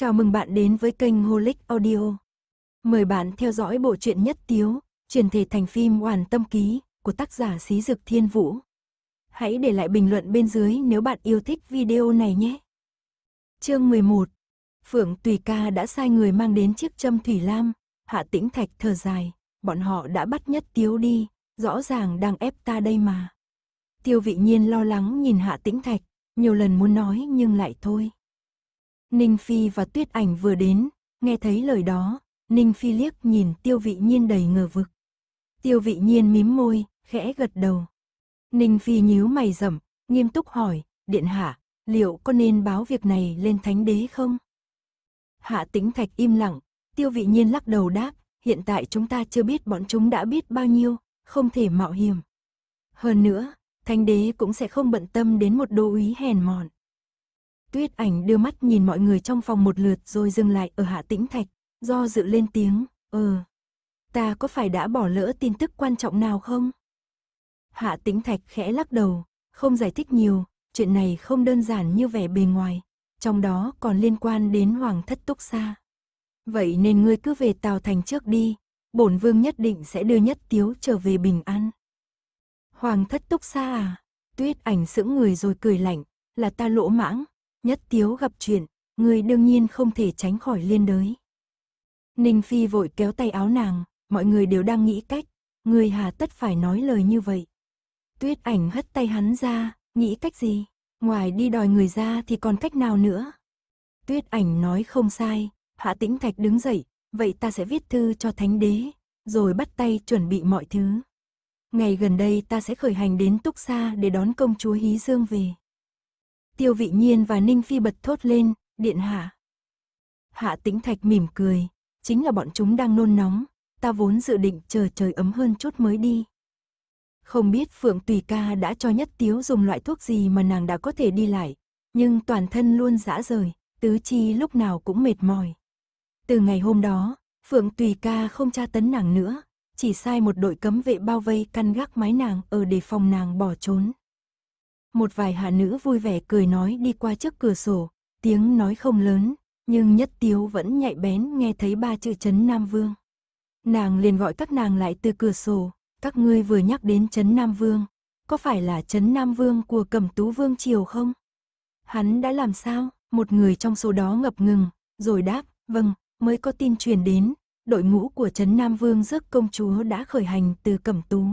Chào mừng bạn đến với kênh Holic Audio. Mời bạn theo dõi bộ truyện nhất tiếu, truyền thể thành phim Hoàn Tâm Ký của tác giả Xí Dực Thiên Vũ. Hãy để lại bình luận bên dưới nếu bạn yêu thích video này nhé. Chương 11 Phượng Tùy Ca đã sai người mang đến chiếc châm thủy lam, Hạ Tĩnh Thạch thở dài, bọn họ đã bắt nhất tiếu đi, rõ ràng đang ép ta đây mà. Tiêu vị nhiên lo lắng nhìn Hạ Tĩnh Thạch, nhiều lần muốn nói nhưng lại thôi. Ninh Phi và Tuyết Ảnh vừa đến, nghe thấy lời đó, Ninh Phi liếc nhìn tiêu vị nhiên đầy ngờ vực. Tiêu vị nhiên mím môi, khẽ gật đầu. Ninh Phi nhíu mày rậm, nghiêm túc hỏi, điện hạ, liệu có nên báo việc này lên thánh đế không? Hạ tĩnh thạch im lặng, tiêu vị nhiên lắc đầu đáp, hiện tại chúng ta chưa biết bọn chúng đã biết bao nhiêu, không thể mạo hiểm. Hơn nữa, thánh đế cũng sẽ không bận tâm đến một đô úy hèn mọn. Tuyết ảnh đưa mắt nhìn mọi người trong phòng một lượt rồi dừng lại ở hạ tĩnh thạch, do dự lên tiếng, ờ, ta có phải đã bỏ lỡ tin tức quan trọng nào không? Hạ tĩnh thạch khẽ lắc đầu, không giải thích nhiều, chuyện này không đơn giản như vẻ bề ngoài, trong đó còn liên quan đến Hoàng thất túc xa. Vậy nên ngươi cứ về Tào Thành trước đi, bổn vương nhất định sẽ đưa nhất tiếu trở về bình an. Hoàng thất túc xa à? Tuyết ảnh sững người rồi cười lạnh, là ta lỗ mãng, Nhất tiếu gặp chuyện, người đương nhiên không thể tránh khỏi liên đới. Ninh Phi vội kéo tay áo nàng, mọi người đều đang nghĩ cách, người hà tất phải nói lời như vậy. Tuyết ảnh hất tay hắn ra, nghĩ cách gì, ngoài đi đòi người ra thì còn cách nào nữa. Tuyết ảnh nói không sai, hạ tĩnh thạch đứng dậy, vậy ta sẽ viết thư cho thánh đế, rồi bắt tay chuẩn bị mọi thứ. Ngày gần đây ta sẽ khởi hành đến Túc Sa để đón công chúa Hí Dương về. Tiêu vị nhiên và Ninh Phi bật thốt lên, điện hạ. Hạ tĩnh thạch mỉm cười, chính là bọn chúng đang nôn nóng, ta vốn dự định chờ trời ấm hơn chút mới đi. Không biết Phượng Tùy Ca đã cho Nhất Tiếu dùng loại thuốc gì mà nàng đã có thể đi lại, nhưng toàn thân luôn dã rời, tứ chi lúc nào cũng mệt mỏi. Từ ngày hôm đó, Phượng Tùy Ca không tra tấn nàng nữa, chỉ sai một đội cấm vệ bao vây căn gác mái nàng ở để phòng nàng bỏ trốn một vài hạ nữ vui vẻ cười nói đi qua trước cửa sổ, tiếng nói không lớn, nhưng nhất tiếu vẫn nhạy bén nghe thấy ba chữ chấn Nam Vương. Nàng liền gọi các nàng lại từ cửa sổ, các ngươi vừa nhắc đến chấn Nam Vương, có phải là chấn Nam Vương của cẩm tú Vương Triều không? Hắn đã làm sao? Một người trong số đó ngập ngừng, rồi đáp, vâng, mới có tin truyền đến, đội ngũ của chấn Nam Vương rước công chúa đã khởi hành từ Cẩm Tú.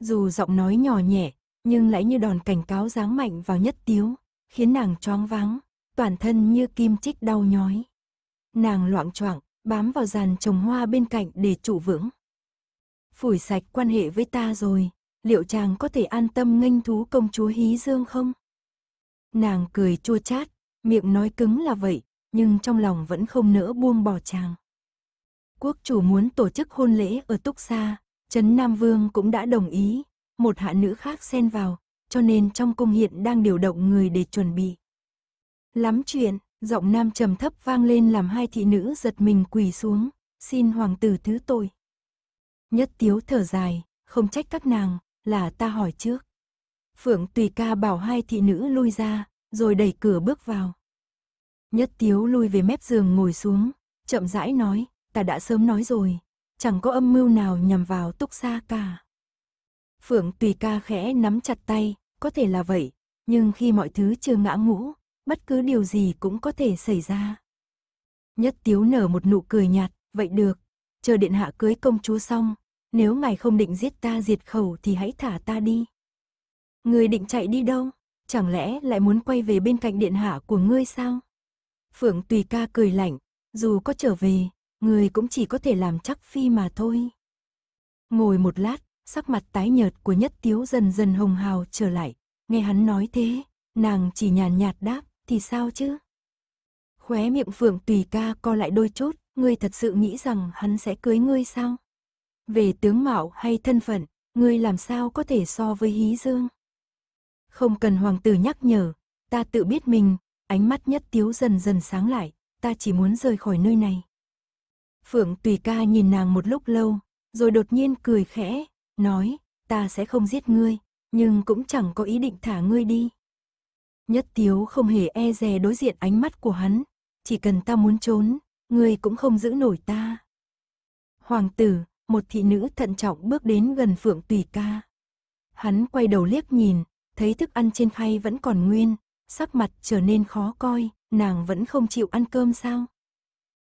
Dù giọng nói nhỏ nhẹ, nhưng lại như đòn cảnh cáo giáng mạnh vào nhất tiếu, khiến nàng choáng váng, toàn thân như kim chích đau nhói. Nàng loạn choạng bám vào dàn trồng hoa bên cạnh để trụ vững. Phủi sạch quan hệ với ta rồi, liệu chàng có thể an tâm nghênh thú công chúa Hí Dương không? Nàng cười chua chát, miệng nói cứng là vậy, nhưng trong lòng vẫn không nỡ buông bỏ chàng. Quốc chủ muốn tổ chức hôn lễ ở Túc Sa, Trấn Nam Vương cũng đã đồng ý, một hạ nữ khác xen vào, cho nên trong cung hiện đang điều động người để chuẩn bị. Lắm chuyện, giọng nam trầm thấp vang lên làm hai thị nữ giật mình quỳ xuống, xin hoàng tử thứ tội. Nhất tiếu thở dài, không trách các nàng, là ta hỏi trước. Phượng tùy ca bảo hai thị nữ lui ra, rồi đẩy cửa bước vào. Nhất tiếu lui về mép giường ngồi xuống, chậm rãi nói, ta đã sớm nói rồi, chẳng có âm mưu nào nhằm vào túc xa cả. Phượng Tùy ca khẽ nắm chặt tay, có thể là vậy, nhưng khi mọi thứ chưa ngã ngũ, bất cứ điều gì cũng có thể xảy ra. Nhất Tiếu nở một nụ cười nhạt, vậy được, chờ điện hạ cưới công chúa xong, nếu ngài không định giết ta diệt khẩu thì hãy thả ta đi. Người định chạy đi đâu? Chẳng lẽ lại muốn quay về bên cạnh điện hạ của ngươi sao? Phượng Tùy ca cười lạnh, dù có trở về, người cũng chỉ có thể làm chắc phi mà thôi. Ngồi một lát, sắc mặt tái nhợt của nhất tiếu dần dần hồng hào trở lại. Nghe hắn nói thế, nàng chỉ nhàn nhạt đáp, thì sao chứ? Khóe miệng phượng tùy ca co lại đôi chốt, ngươi thật sự nghĩ rằng hắn sẽ cưới ngươi sao? Về tướng mạo hay thân phận, ngươi làm sao có thể so với hí dương? Không cần hoàng tử nhắc nhở, ta tự biết mình, ánh mắt nhất tiếu dần dần sáng lại, ta chỉ muốn rời khỏi nơi này. Phượng tùy ca nhìn nàng một lúc lâu, rồi đột nhiên cười khẽ, nói, ta sẽ không giết ngươi, nhưng cũng chẳng có ý định thả ngươi đi. Nhất tiếu không hề e dè đối diện ánh mắt của hắn, chỉ cần ta muốn trốn, ngươi cũng không giữ nổi ta. Hoàng tử, một thị nữ thận trọng bước đến gần phượng tùy ca. Hắn quay đầu liếc nhìn, thấy thức ăn trên khay vẫn còn nguyên, sắc mặt trở nên khó coi, nàng vẫn không chịu ăn cơm sao?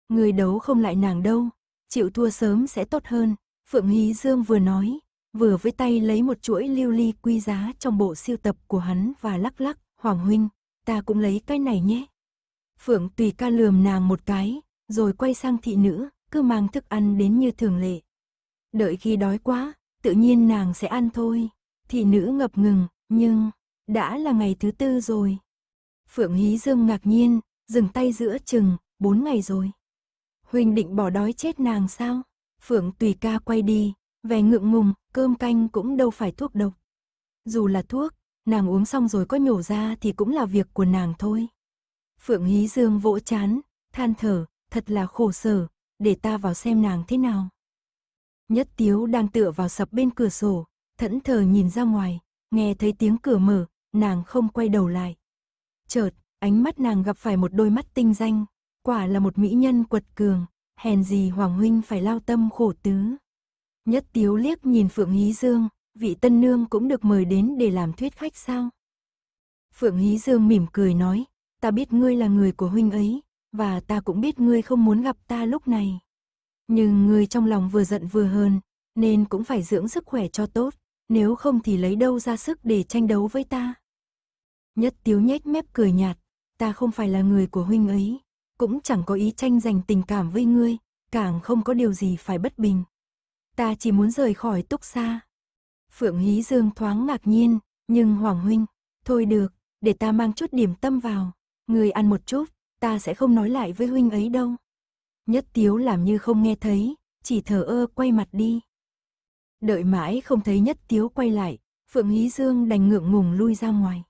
Người đấu không lại nàng đâu, chịu thua sớm sẽ tốt hơn, Phượng Hí Dương vừa nói, vừa với tay lấy một chuỗi lưu ly quý giá trong bộ siêu tập của hắn và lắc lắc, Hoàng Huynh, ta cũng lấy cái này nhé. Phượng tùy ca lườm nàng một cái, rồi quay sang thị nữ, cứ mang thức ăn đến như thường lệ. Đợi khi đói quá, tự nhiên nàng sẽ ăn thôi. Thị nữ ngập ngừng, nhưng, đã là ngày thứ tư rồi. Phượng Hí Dương ngạc nhiên, dừng tay giữa chừng, bốn ngày rồi. huynh định bỏ đói chết nàng sao? Phượng tùy ca quay đi, vẻ ngượng ngùng, cơm canh cũng đâu phải thuốc độc. Dù là thuốc, nàng uống xong rồi có nhổ ra thì cũng là việc của nàng thôi. Phượng Hí Dương vỗ chán, than thở, thật là khổ sở, để ta vào xem nàng thế nào. Nhất Tiếu đang tựa vào sập bên cửa sổ, thẫn thờ nhìn ra ngoài, nghe thấy tiếng cửa mở, nàng không quay đầu lại. Chợt, ánh mắt nàng gặp phải một đôi mắt tinh danh, quả là một mỹ nhân quật cường, hèn gì Hoàng Huynh phải lao tâm khổ tứ. Nhất tiếu liếc nhìn Phượng Hí Dương, vị tân nương cũng được mời đến để làm thuyết khách sao? Phượng Hí Dương mỉm cười nói, ta biết ngươi là người của huynh ấy, và ta cũng biết ngươi không muốn gặp ta lúc này. Nhưng ngươi trong lòng vừa giận vừa hờn, nên cũng phải dưỡng sức khỏe cho tốt, nếu không thì lấy đâu ra sức để tranh đấu với ta. Nhất tiếu nhếch mép cười nhạt, ta không phải là người của huynh ấy, cũng chẳng có ý tranh giành tình cảm với ngươi, càng không có điều gì phải bất bình ta chỉ muốn rời khỏi túc xa. Phượng Hí Dương thoáng ngạc nhiên, nhưng Hoàng Huynh, thôi được, để ta mang chút điểm tâm vào, người ăn một chút, ta sẽ không nói lại với Huynh ấy đâu. Nhất Tiếu làm như không nghe thấy, chỉ thở ơ quay mặt đi. Đợi mãi không thấy Nhất Tiếu quay lại, Phượng Hí Dương đành ngượng ngùng lui ra ngoài.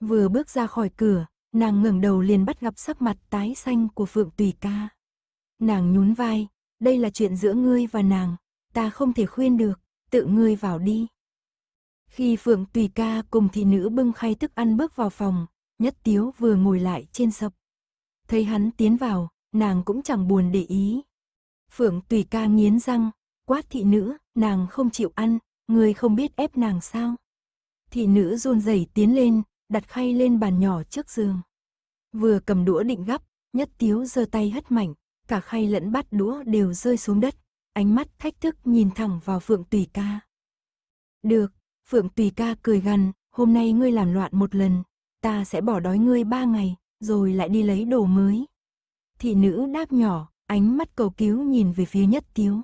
Vừa bước ra khỏi cửa, nàng ngẩng đầu liền bắt gặp sắc mặt tái xanh của Phượng Tùy Ca. Nàng nhún vai, đây là chuyện giữa ngươi và nàng, ta không thể khuyên được, tự ngươi vào đi. Khi Phượng Tùy Ca cùng thị nữ bưng khay thức ăn bước vào phòng, Nhất Tiếu vừa ngồi lại trên sập. Thấy hắn tiến vào, nàng cũng chẳng buồn để ý. Phượng Tùy Ca nghiến răng, quát thị nữ, nàng không chịu ăn, ngươi không biết ép nàng sao. Thị nữ run rẩy tiến lên, đặt khay lên bàn nhỏ trước giường. Vừa cầm đũa định gắp, Nhất Tiếu giơ tay hất mạnh, cả khay lẫn bát đũa đều rơi xuống đất ánh mắt thách thức nhìn thẳng vào Phượng Tùy ca. Được, Phượng Tùy ca cười gằn, hôm nay ngươi làm loạn một lần, ta sẽ bỏ đói ngươi ba ngày, rồi lại đi lấy đồ mới. Thị nữ đáp nhỏ, ánh mắt cầu cứu nhìn về phía nhất tiếu.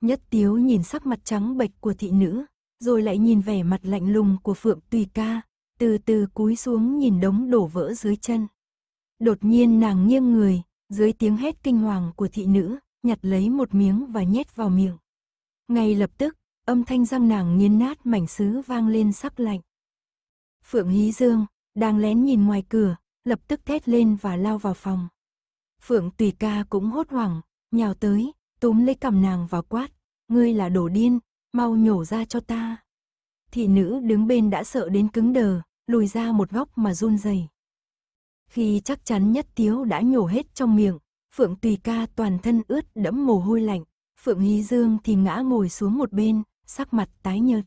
Nhất tiếu nhìn sắc mặt trắng bệch của thị nữ, rồi lại nhìn vẻ mặt lạnh lùng của Phượng Tùy ca, từ từ cúi xuống nhìn đống đổ vỡ dưới chân. Đột nhiên nàng nghiêng người, dưới tiếng hét kinh hoàng của thị nữ, nhặt lấy một miếng và nhét vào miệng. Ngay lập tức, âm thanh răng nàng nghiến nát mảnh sứ vang lên sắc lạnh. Phượng Hí Dương, đang lén nhìn ngoài cửa, lập tức thét lên và lao vào phòng. Phượng Tùy Ca cũng hốt hoảng, nhào tới, túm lấy cầm nàng và quát, ngươi là đồ điên, mau nhổ ra cho ta. Thị nữ đứng bên đã sợ đến cứng đờ, lùi ra một góc mà run rẩy. Khi chắc chắn nhất tiếu đã nhổ hết trong miệng, Phượng Tùy Ca toàn thân ướt đẫm mồ hôi lạnh, Phượng Hy Dương thì ngã ngồi xuống một bên, sắc mặt tái nhợt.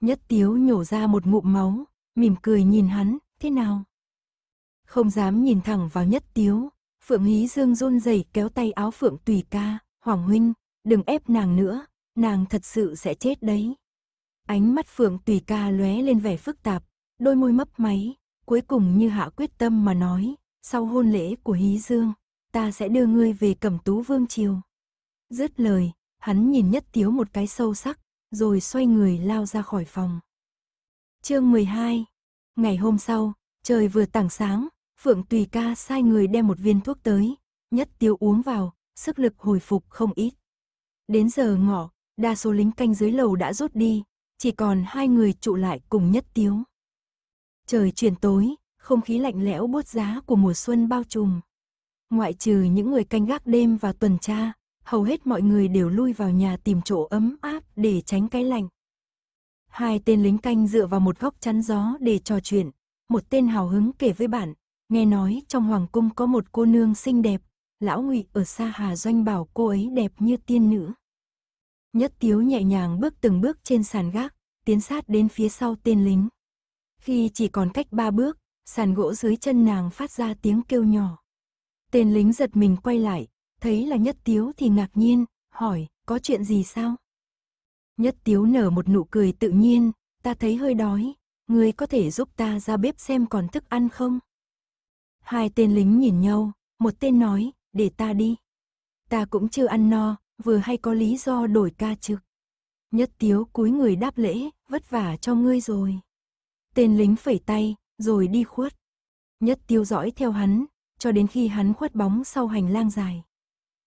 Nhất Tiếu nhổ ra một ngụm máu, mỉm cười nhìn hắn, thế nào? Không dám nhìn thẳng vào Nhất Tiếu, Phượng Hí Dương run rẩy kéo tay áo Phượng Tùy Ca, Hoàng Huynh, đừng ép nàng nữa, nàng thật sự sẽ chết đấy. Ánh mắt Phượng Tùy Ca lóe lên vẻ phức tạp, đôi môi mấp máy, cuối cùng như hạ quyết tâm mà nói, sau hôn lễ của Hí Dương, ta sẽ đưa ngươi về cẩm tú vương triều. Dứt lời, hắn nhìn nhất tiếu một cái sâu sắc, rồi xoay người lao ra khỏi phòng. Chương 12 Ngày hôm sau, trời vừa tảng sáng, Phượng Tùy Ca sai người đem một viên thuốc tới, nhất tiếu uống vào, sức lực hồi phục không ít. Đến giờ ngọ, đa số lính canh dưới lầu đã rút đi, chỉ còn hai người trụ lại cùng nhất tiếu. Trời chuyển tối, không khí lạnh lẽo bốt giá của mùa xuân bao trùm ngoại trừ những người canh gác đêm và tuần tra, hầu hết mọi người đều lui vào nhà tìm chỗ ấm áp để tránh cái lạnh. Hai tên lính canh dựa vào một góc chắn gió để trò chuyện, một tên hào hứng kể với bạn, nghe nói trong hoàng cung có một cô nương xinh đẹp, lão ngụy ở xa Hà Doanh bảo cô ấy đẹp như tiên nữ. Nhất Tiếu nhẹ nhàng bước từng bước trên sàn gác, tiến sát đến phía sau tên lính. Khi chỉ còn cách ba bước, sàn gỗ dưới chân nàng phát ra tiếng kêu nhỏ. Tên lính giật mình quay lại, thấy là Nhất Tiếu thì ngạc nhiên, hỏi, có chuyện gì sao? Nhất Tiếu nở một nụ cười tự nhiên, ta thấy hơi đói, ngươi có thể giúp ta ra bếp xem còn thức ăn không? Hai tên lính nhìn nhau, một tên nói, để ta đi. Ta cũng chưa ăn no, vừa hay có lý do đổi ca trực. Nhất Tiếu cúi người đáp lễ, vất vả cho ngươi rồi. Tên lính phẩy tay, rồi đi khuất. Nhất Tiếu dõi theo hắn, cho đến khi hắn khuất bóng sau hành lang dài.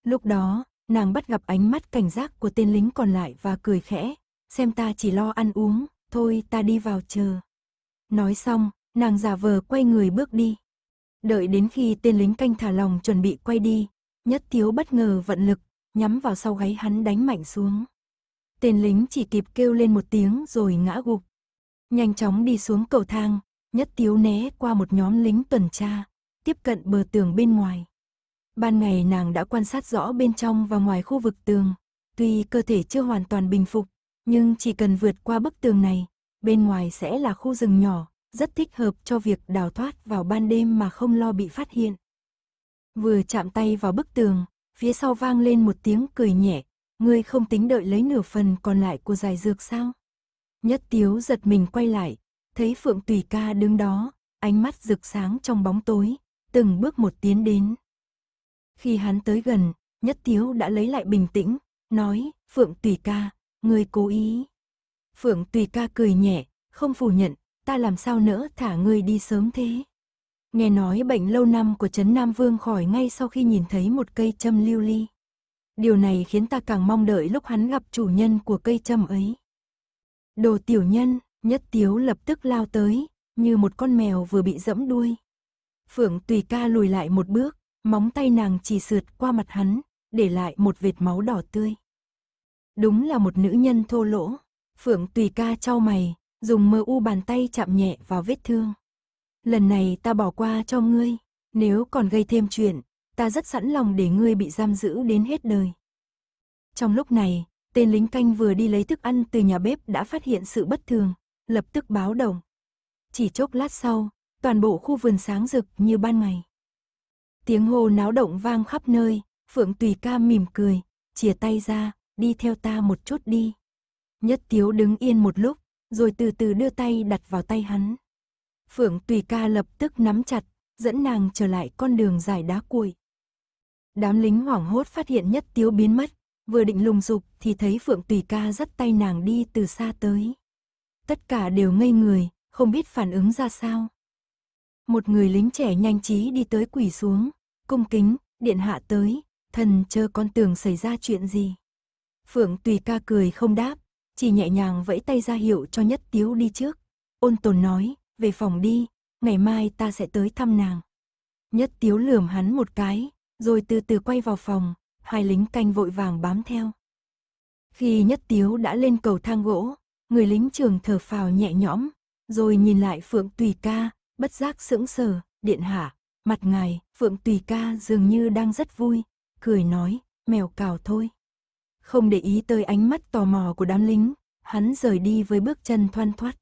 Lúc đó, nàng bắt gặp ánh mắt cảnh giác của tên lính còn lại và cười khẽ, xem ta chỉ lo ăn uống, thôi ta đi vào chờ. Nói xong, nàng giả vờ quay người bước đi. Đợi đến khi tên lính canh thả lòng chuẩn bị quay đi, nhất thiếu bất ngờ vận lực, nhắm vào sau gáy hắn đánh mạnh xuống. Tên lính chỉ kịp kêu lên một tiếng rồi ngã gục. Nhanh chóng đi xuống cầu thang, nhất thiếu né qua một nhóm lính tuần tra tiếp cận bờ tường bên ngoài. Ban ngày nàng đã quan sát rõ bên trong và ngoài khu vực tường, tuy cơ thể chưa hoàn toàn bình phục, nhưng chỉ cần vượt qua bức tường này, bên ngoài sẽ là khu rừng nhỏ, rất thích hợp cho việc đào thoát vào ban đêm mà không lo bị phát hiện. Vừa chạm tay vào bức tường, phía sau vang lên một tiếng cười nhẹ, ngươi không tính đợi lấy nửa phần còn lại của giải dược sao? Nhất tiếu giật mình quay lại, thấy Phượng Tùy Ca đứng đó, ánh mắt rực sáng trong bóng tối, từng bước một tiến đến. Khi hắn tới gần, Nhất Tiếu đã lấy lại bình tĩnh, nói, Phượng Tùy Ca, ngươi cố ý. Phượng Tùy Ca cười nhẹ, không phủ nhận, ta làm sao nỡ thả ngươi đi sớm thế. Nghe nói bệnh lâu năm của Trấn Nam Vương khỏi ngay sau khi nhìn thấy một cây châm lưu ly. Điều này khiến ta càng mong đợi lúc hắn gặp chủ nhân của cây châm ấy. Đồ tiểu nhân, nhất tiếu lập tức lao tới, như một con mèo vừa bị dẫm đuôi. Phượng Tùy ca lùi lại một bước, móng tay nàng chỉ sượt qua mặt hắn, để lại một vệt máu đỏ tươi. Đúng là một nữ nhân thô lỗ. Phượng Tùy ca trao mày, dùng mơ u bàn tay chạm nhẹ vào vết thương. Lần này ta bỏ qua cho ngươi, nếu còn gây thêm chuyện, ta rất sẵn lòng để ngươi bị giam giữ đến hết đời. Trong lúc này, tên lính canh vừa đi lấy thức ăn từ nhà bếp đã phát hiện sự bất thường, lập tức báo động. Chỉ chốc lát sau, toàn bộ khu vườn sáng rực như ban ngày. Tiếng hồ náo động vang khắp nơi, Phượng Tùy Ca mỉm cười, chìa tay ra, đi theo ta một chút đi. Nhất Tiếu đứng yên một lúc, rồi từ từ đưa tay đặt vào tay hắn. Phượng Tùy Ca lập tức nắm chặt, dẫn nàng trở lại con đường dài đá cuội. Đám lính hoảng hốt phát hiện Nhất Tiếu biến mất, vừa định lùng dục thì thấy Phượng Tùy Ca dắt tay nàng đi từ xa tới. Tất cả đều ngây người, không biết phản ứng ra sao một người lính trẻ nhanh trí đi tới quỳ xuống, cung kính, điện hạ tới, thần chờ con tưởng xảy ra chuyện gì. Phượng tùy ca cười không đáp, chỉ nhẹ nhàng vẫy tay ra hiệu cho nhất tiếu đi trước. Ôn tồn nói, về phòng đi, ngày mai ta sẽ tới thăm nàng. Nhất tiếu lườm hắn một cái, rồi từ từ quay vào phòng, hai lính canh vội vàng bám theo. Khi nhất tiếu đã lên cầu thang gỗ, người lính trường thở phào nhẹ nhõm, rồi nhìn lại Phượng Tùy Ca, bất giác sững sờ, điện hạ, mặt ngài, Phượng Tùy ca dường như đang rất vui, cười nói, mèo cào thôi. Không để ý tới ánh mắt tò mò của đám lính, hắn rời đi với bước chân thoăn thoắt.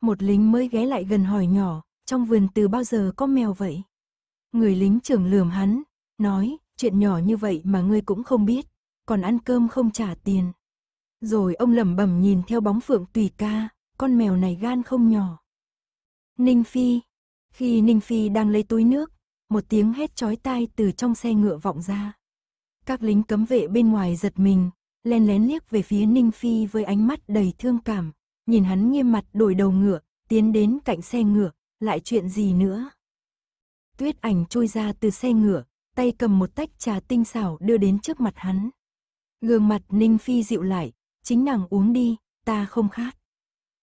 Một lính mới ghé lại gần hỏi nhỏ, trong vườn từ bao giờ có mèo vậy? Người lính trưởng lườm hắn, nói, chuyện nhỏ như vậy mà ngươi cũng không biết, còn ăn cơm không trả tiền. Rồi ông lẩm bẩm nhìn theo bóng phượng tùy ca, con mèo này gan không nhỏ. Ninh Phi. Khi Ninh Phi đang lấy túi nước, một tiếng hét chói tai từ trong xe ngựa vọng ra. Các lính cấm vệ bên ngoài giật mình, len lén liếc về phía Ninh Phi với ánh mắt đầy thương cảm, nhìn hắn nghiêm mặt đổi đầu ngựa, tiến đến cạnh xe ngựa, lại chuyện gì nữa. Tuyết ảnh trôi ra từ xe ngựa, tay cầm một tách trà tinh xảo đưa đến trước mặt hắn. Gương mặt Ninh Phi dịu lại, chính nàng uống đi, ta không khát.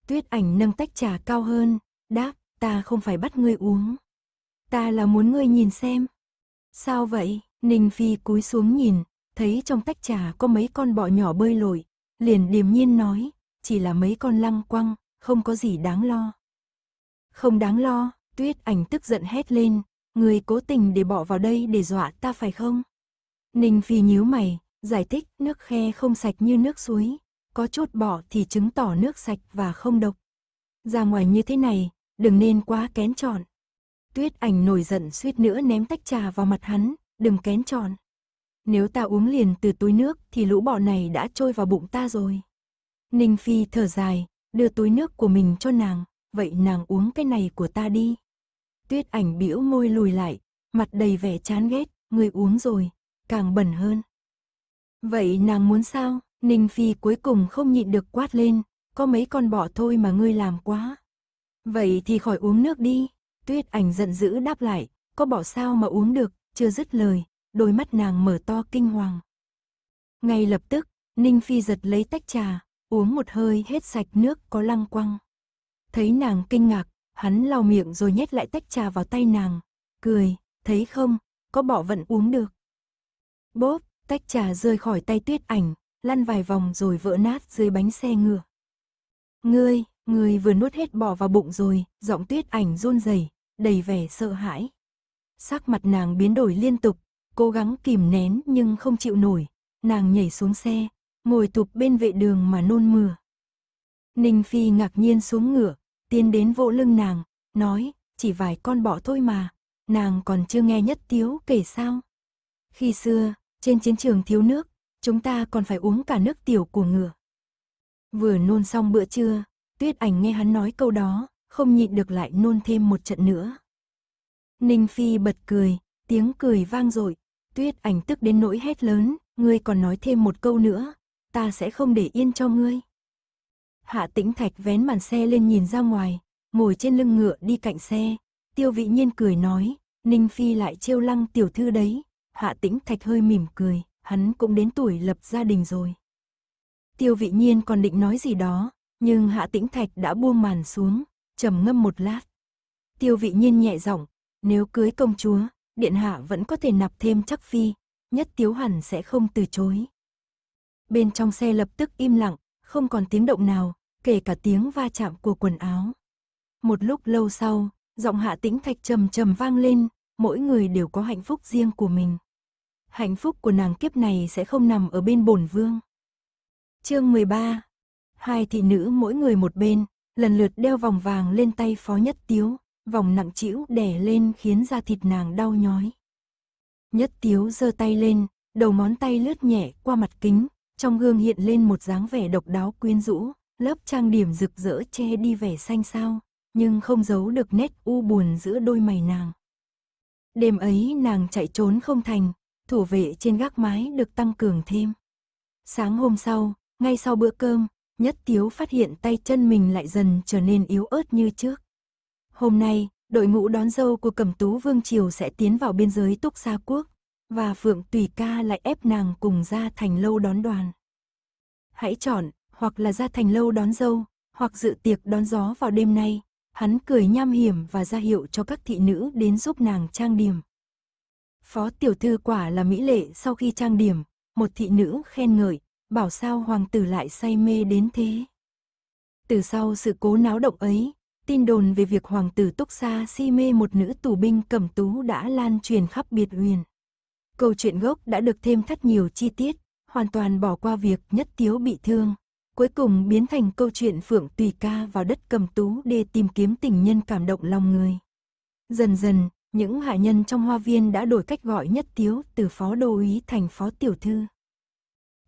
Tuyết ảnh nâng tách trà cao hơn, đáp, ta không phải bắt ngươi uống. Ta là muốn ngươi nhìn xem. Sao vậy? Ninh Phi cúi xuống nhìn, thấy trong tách trà có mấy con bọ nhỏ bơi lội, liền điềm nhiên nói, chỉ là mấy con lăng quăng, không có gì đáng lo. Không đáng lo, tuyết ảnh tức giận hét lên, người cố tình để bọ vào đây để dọa ta phải không? Ninh Phi nhíu mày, giải thích nước khe không sạch như nước suối, có chốt bọ thì chứng tỏ nước sạch và không độc. Ra ngoài như thế này, đừng nên quá kén chọn. Tuyết ảnh nổi giận suýt nữa ném tách trà vào mặt hắn, đừng kén chọn. Nếu ta uống liền từ túi nước thì lũ bọ này đã trôi vào bụng ta rồi. Ninh Phi thở dài, đưa túi nước của mình cho nàng, vậy nàng uống cái này của ta đi. Tuyết ảnh bĩu môi lùi lại, mặt đầy vẻ chán ghét, người uống rồi, càng bẩn hơn. Vậy nàng muốn sao? Ninh Phi cuối cùng không nhịn được quát lên, có mấy con bọ thôi mà ngươi làm quá. Vậy thì khỏi uống nước đi. Tuyết ảnh giận dữ đáp lại, có bỏ sao mà uống được, chưa dứt lời, đôi mắt nàng mở to kinh hoàng. Ngay lập tức, Ninh Phi giật lấy tách trà, uống một hơi hết sạch nước có lăng quăng. Thấy nàng kinh ngạc, hắn lau miệng rồi nhét lại tách trà vào tay nàng, cười, thấy không, có bỏ vẫn uống được. Bốp, tách trà rơi khỏi tay tuyết ảnh, lăn vài vòng rồi vỡ nát dưới bánh xe ngựa. Ngươi, Người vừa nuốt hết bỏ vào bụng rồi, giọng tuyết ảnh run rẩy đầy vẻ sợ hãi. Sắc mặt nàng biến đổi liên tục, cố gắng kìm nén nhưng không chịu nổi. Nàng nhảy xuống xe, ngồi tụp bên vệ đường mà nôn mửa. Ninh Phi ngạc nhiên xuống ngựa, tiến đến vỗ lưng nàng, nói, chỉ vài con bọ thôi mà, nàng còn chưa nghe nhất tiếu kể sao. Khi xưa, trên chiến trường thiếu nước, chúng ta còn phải uống cả nước tiểu của ngựa. Vừa nôn xong bữa trưa, Tuyết ảnh nghe hắn nói câu đó, không nhịn được lại nôn thêm một trận nữa. Ninh Phi bật cười, tiếng cười vang dội Tuyết ảnh tức đến nỗi hét lớn, ngươi còn nói thêm một câu nữa, ta sẽ không để yên cho ngươi. Hạ tĩnh thạch vén màn xe lên nhìn ra ngoài, ngồi trên lưng ngựa đi cạnh xe. Tiêu vị nhiên cười nói, Ninh Phi lại trêu lăng tiểu thư đấy. Hạ tĩnh thạch hơi mỉm cười, hắn cũng đến tuổi lập gia đình rồi. Tiêu vị nhiên còn định nói gì đó, nhưng Hạ Tĩnh Thạch đã buông màn xuống, trầm ngâm một lát. Tiêu vị nhiên nhẹ giọng, nếu cưới công chúa, điện hạ vẫn có thể nạp thêm chắc phi, nhất tiếu hẳn sẽ không từ chối. Bên trong xe lập tức im lặng, không còn tiếng động nào, kể cả tiếng va chạm của quần áo. Một lúc lâu sau, giọng hạ tĩnh thạch trầm trầm vang lên, mỗi người đều có hạnh phúc riêng của mình. Hạnh phúc của nàng kiếp này sẽ không nằm ở bên bổn vương. Chương 13, Hai thị nữ mỗi người một bên, lần lượt đeo vòng vàng lên tay phó nhất tiếu, vòng nặng trĩu đẻ lên khiến da thịt nàng đau nhói. Nhất tiếu giơ tay lên, đầu ngón tay lướt nhẹ qua mặt kính, trong gương hiện lên một dáng vẻ độc đáo quyến rũ, lớp trang điểm rực rỡ che đi vẻ xanh xao, nhưng không giấu được nét u buồn giữa đôi mày nàng. Đêm ấy nàng chạy trốn không thành, thủ vệ trên gác mái được tăng cường thêm. Sáng hôm sau, ngay sau bữa cơm, Nhất Tiếu phát hiện tay chân mình lại dần trở nên yếu ớt như trước. Hôm nay, đội ngũ đón dâu của Cẩm Tú Vương Triều sẽ tiến vào biên giới Túc Sa Quốc, và Phượng Tùy Ca lại ép nàng cùng ra thành lâu đón đoàn. Hãy chọn, hoặc là ra thành lâu đón dâu, hoặc dự tiệc đón gió vào đêm nay, hắn cười nham hiểm và ra hiệu cho các thị nữ đến giúp nàng trang điểm. Phó tiểu thư quả là mỹ lệ sau khi trang điểm, một thị nữ khen ngợi, bảo sao hoàng tử lại say mê đến thế. Từ sau sự cố náo động ấy, tin đồn về việc hoàng tử Túc xa si mê một nữ tù binh cầm tú đã lan truyền khắp biệt huyền. Câu chuyện gốc đã được thêm thắt nhiều chi tiết, hoàn toàn bỏ qua việc nhất tiếu bị thương. Cuối cùng biến thành câu chuyện Phượng Tùy Ca vào đất cầm tú để tìm kiếm tình nhân cảm động lòng người. Dần dần, những hạ nhân trong hoa viên đã đổi cách gọi nhất tiếu từ phó đô úy thành phó tiểu thư.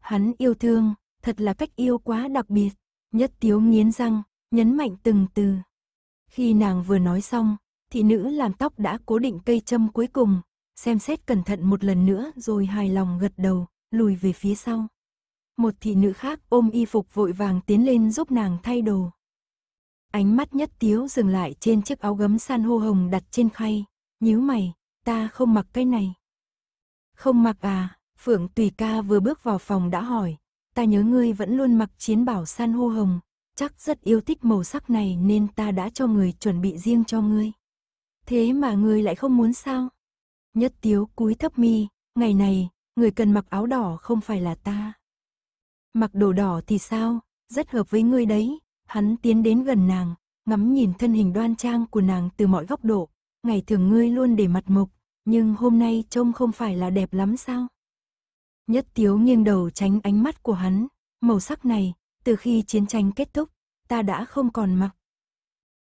Hắn yêu thương, thật là cách yêu quá đặc biệt. Nhất tiếu nghiến răng, nhấn mạnh từng từ. Khi nàng vừa nói xong, thị nữ làm tóc đã cố định cây châm cuối cùng, xem xét cẩn thận một lần nữa rồi hài lòng gật đầu, lùi về phía sau. Một thị nữ khác ôm y phục vội vàng tiến lên giúp nàng thay đồ. Ánh mắt nhất tiếu dừng lại trên chiếc áo gấm san hô hồng đặt trên khay, nhíu mày, ta không mặc cái này. Không mặc à, Phượng Tùy Ca vừa bước vào phòng đã hỏi, ta nhớ ngươi vẫn luôn mặc chiến bảo san hô hồng, chắc rất yêu thích màu sắc này nên ta đã cho người chuẩn bị riêng cho ngươi. Thế mà ngươi lại không muốn sao? Nhất tiếu cúi thấp mi, ngày này, người cần mặc áo đỏ không phải là ta. Mặc đồ đỏ thì sao, rất hợp với ngươi đấy, hắn tiến đến gần nàng, ngắm nhìn thân hình đoan trang của nàng từ mọi góc độ, ngày thường ngươi luôn để mặt mộc, nhưng hôm nay trông không phải là đẹp lắm sao? Nhất tiếu nghiêng đầu tránh ánh mắt của hắn, màu sắc này, từ khi chiến tranh kết thúc, ta đã không còn mặc.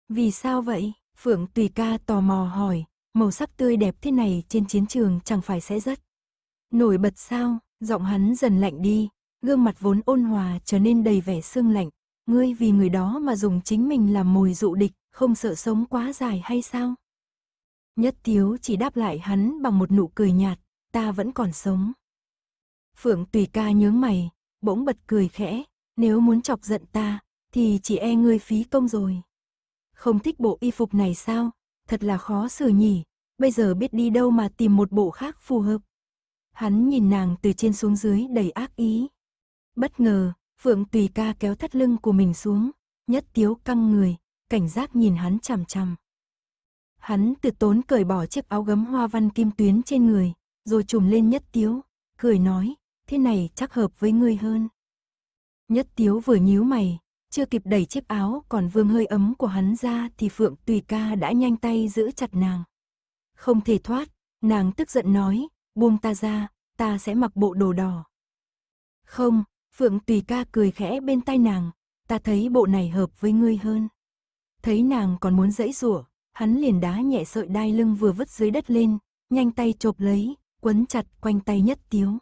Vì sao vậy? Phượng Tùy Ca tò mò hỏi, màu sắc tươi đẹp thế này trên chiến trường chẳng phải sẽ rất nổi bật sao? Giọng hắn dần lạnh đi, gương mặt vốn ôn hòa trở nên đầy vẻ sương lạnh, ngươi vì người đó mà dùng chính mình làm mồi dụ địch, không sợ sống quá dài hay sao? Nhất Tiếu chỉ đáp lại hắn bằng một nụ cười nhạt, ta vẫn còn sống. Phượng tùy ca nhướng mày, bỗng bật cười khẽ, nếu muốn chọc giận ta, thì chỉ e ngươi phí công rồi. Không thích bộ y phục này sao, thật là khó xử nhỉ, bây giờ biết đi đâu mà tìm một bộ khác phù hợp. Hắn nhìn nàng từ trên xuống dưới đầy ác ý. Bất ngờ, Phượng tùy ca kéo thắt lưng của mình xuống, nhất tiếu căng người, cảnh giác nhìn hắn chằm chằm. Hắn từ tốn cởi bỏ chiếc áo gấm hoa văn kim tuyến trên người, rồi trùm lên nhất tiếu, cười nói, thế này chắc hợp với ngươi hơn. Nhất tiếu vừa nhíu mày, chưa kịp đẩy chiếc áo còn vương hơi ấm của hắn ra thì Phượng Tùy Ca đã nhanh tay giữ chặt nàng. Không thể thoát, nàng tức giận nói, buông ta ra, ta sẽ mặc bộ đồ đỏ. Không, Phượng Tùy Ca cười khẽ bên tai nàng, ta thấy bộ này hợp với ngươi hơn. Thấy nàng còn muốn dãy rủa, hắn liền đá nhẹ sợi đai lưng vừa vứt dưới đất lên, nhanh tay chộp lấy, quấn chặt quanh tay nhất tiếu.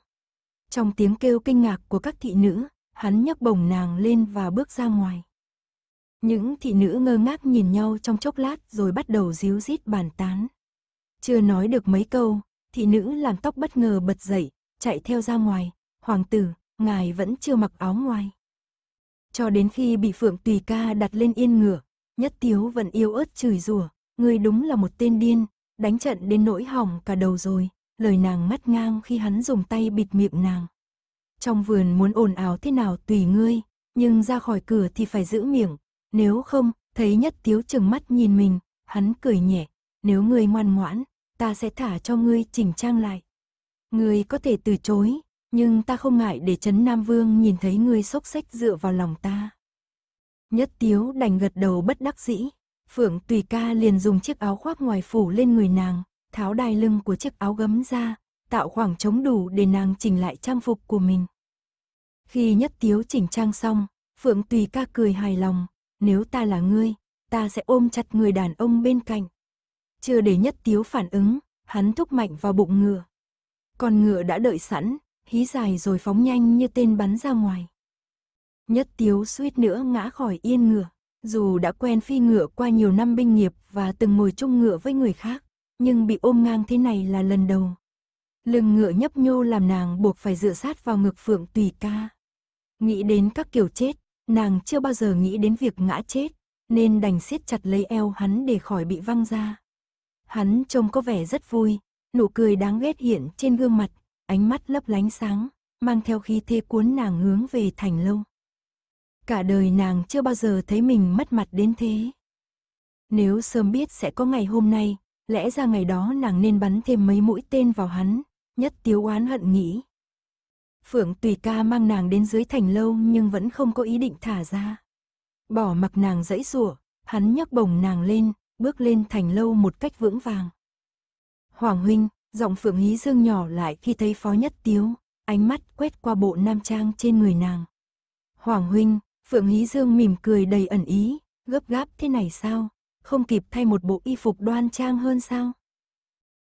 Trong tiếng kêu kinh ngạc của các thị nữ, hắn nhấc bổng nàng lên và bước ra ngoài. Những thị nữ ngơ ngác nhìn nhau trong chốc lát rồi bắt đầu díu rít bàn tán. Chưa nói được mấy câu, thị nữ làm tóc bất ngờ bật dậy, chạy theo ra ngoài, hoàng tử, ngài vẫn chưa mặc áo ngoài. Cho đến khi bị Phượng Tùy Ca đặt lên yên ngựa, Nhất Tiếu vẫn yêu ớt chửi rủa, người đúng là một tên điên, đánh trận đến nỗi hỏng cả đầu rồi, lời nàng ngắt ngang khi hắn dùng tay bịt miệng nàng. Trong vườn muốn ồn ào thế nào tùy ngươi, nhưng ra khỏi cửa thì phải giữ miệng, nếu không, thấy nhất tiếu chừng mắt nhìn mình, hắn cười nhẹ, nếu ngươi ngoan ngoãn, ta sẽ thả cho ngươi chỉnh trang lại. Ngươi có thể từ chối, nhưng ta không ngại để chấn Nam Vương nhìn thấy ngươi sốc sách dựa vào lòng ta. Nhất tiếu đành gật đầu bất đắc dĩ, Phượng Tùy Ca liền dùng chiếc áo khoác ngoài phủ lên người nàng, tháo đai lưng của chiếc áo gấm ra, tạo khoảng trống đủ để nàng chỉnh lại trang phục của mình. Khi nhất tiếu chỉnh trang xong, Phượng Tùy ca cười hài lòng, nếu ta là ngươi, ta sẽ ôm chặt người đàn ông bên cạnh. Chưa để nhất tiếu phản ứng, hắn thúc mạnh vào bụng ngựa. Con ngựa đã đợi sẵn, hí dài rồi phóng nhanh như tên bắn ra ngoài. Nhất tiếu suýt nữa ngã khỏi yên ngựa, dù đã quen phi ngựa qua nhiều năm binh nghiệp và từng ngồi chung ngựa với người khác nhưng bị ôm ngang thế này là lần đầu. Lưng ngựa nhấp nhô làm nàng buộc phải dựa sát vào ngực phượng tùy ca. Nghĩ đến các kiểu chết, nàng chưa bao giờ nghĩ đến việc ngã chết, nên đành siết chặt lấy eo hắn để khỏi bị văng ra. Hắn trông có vẻ rất vui, nụ cười đáng ghét hiện trên gương mặt, ánh mắt lấp lánh sáng, mang theo khí thế cuốn nàng hướng về thành lâu. Cả đời nàng chưa bao giờ thấy mình mất mặt đến thế. Nếu sớm biết sẽ có ngày hôm nay, Lẽ ra ngày đó nàng nên bắn thêm mấy mũi tên vào hắn, nhất tiếu oán hận nghĩ. Phượng tùy ca mang nàng đến dưới thành lâu nhưng vẫn không có ý định thả ra. Bỏ mặc nàng dãy rủa, hắn nhấc bổng nàng lên, bước lên thành lâu một cách vững vàng. Hoàng huynh, giọng Phượng Hí Dương nhỏ lại khi thấy phó nhất tiếu, ánh mắt quét qua bộ nam trang trên người nàng. Hoàng huynh, Phượng Hí Dương mỉm cười đầy ẩn ý, gấp gáp thế này sao, không kịp thay một bộ y phục đoan trang hơn sao?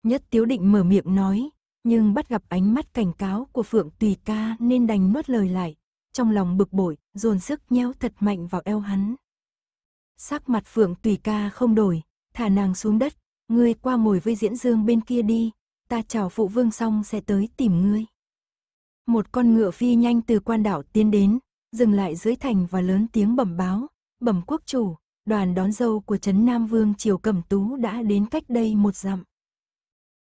Nhất Tiếu Định mở miệng nói, nhưng bắt gặp ánh mắt cảnh cáo của Phượng Tùy Ca nên đành nuốt lời lại, trong lòng bực bội, dồn sức nhéo thật mạnh vào eo hắn. Sắc mặt Phượng Tùy Ca không đổi, thả nàng xuống đất, ngươi qua ngồi với diễn dương bên kia đi, ta chào phụ vương xong sẽ tới tìm ngươi. Một con ngựa phi nhanh từ quan đảo tiến đến, dừng lại dưới thành và lớn tiếng bẩm báo, bẩm quốc chủ, đoàn đón dâu của Trấn Nam Vương Triều Cẩm Tú đã đến cách đây một dặm.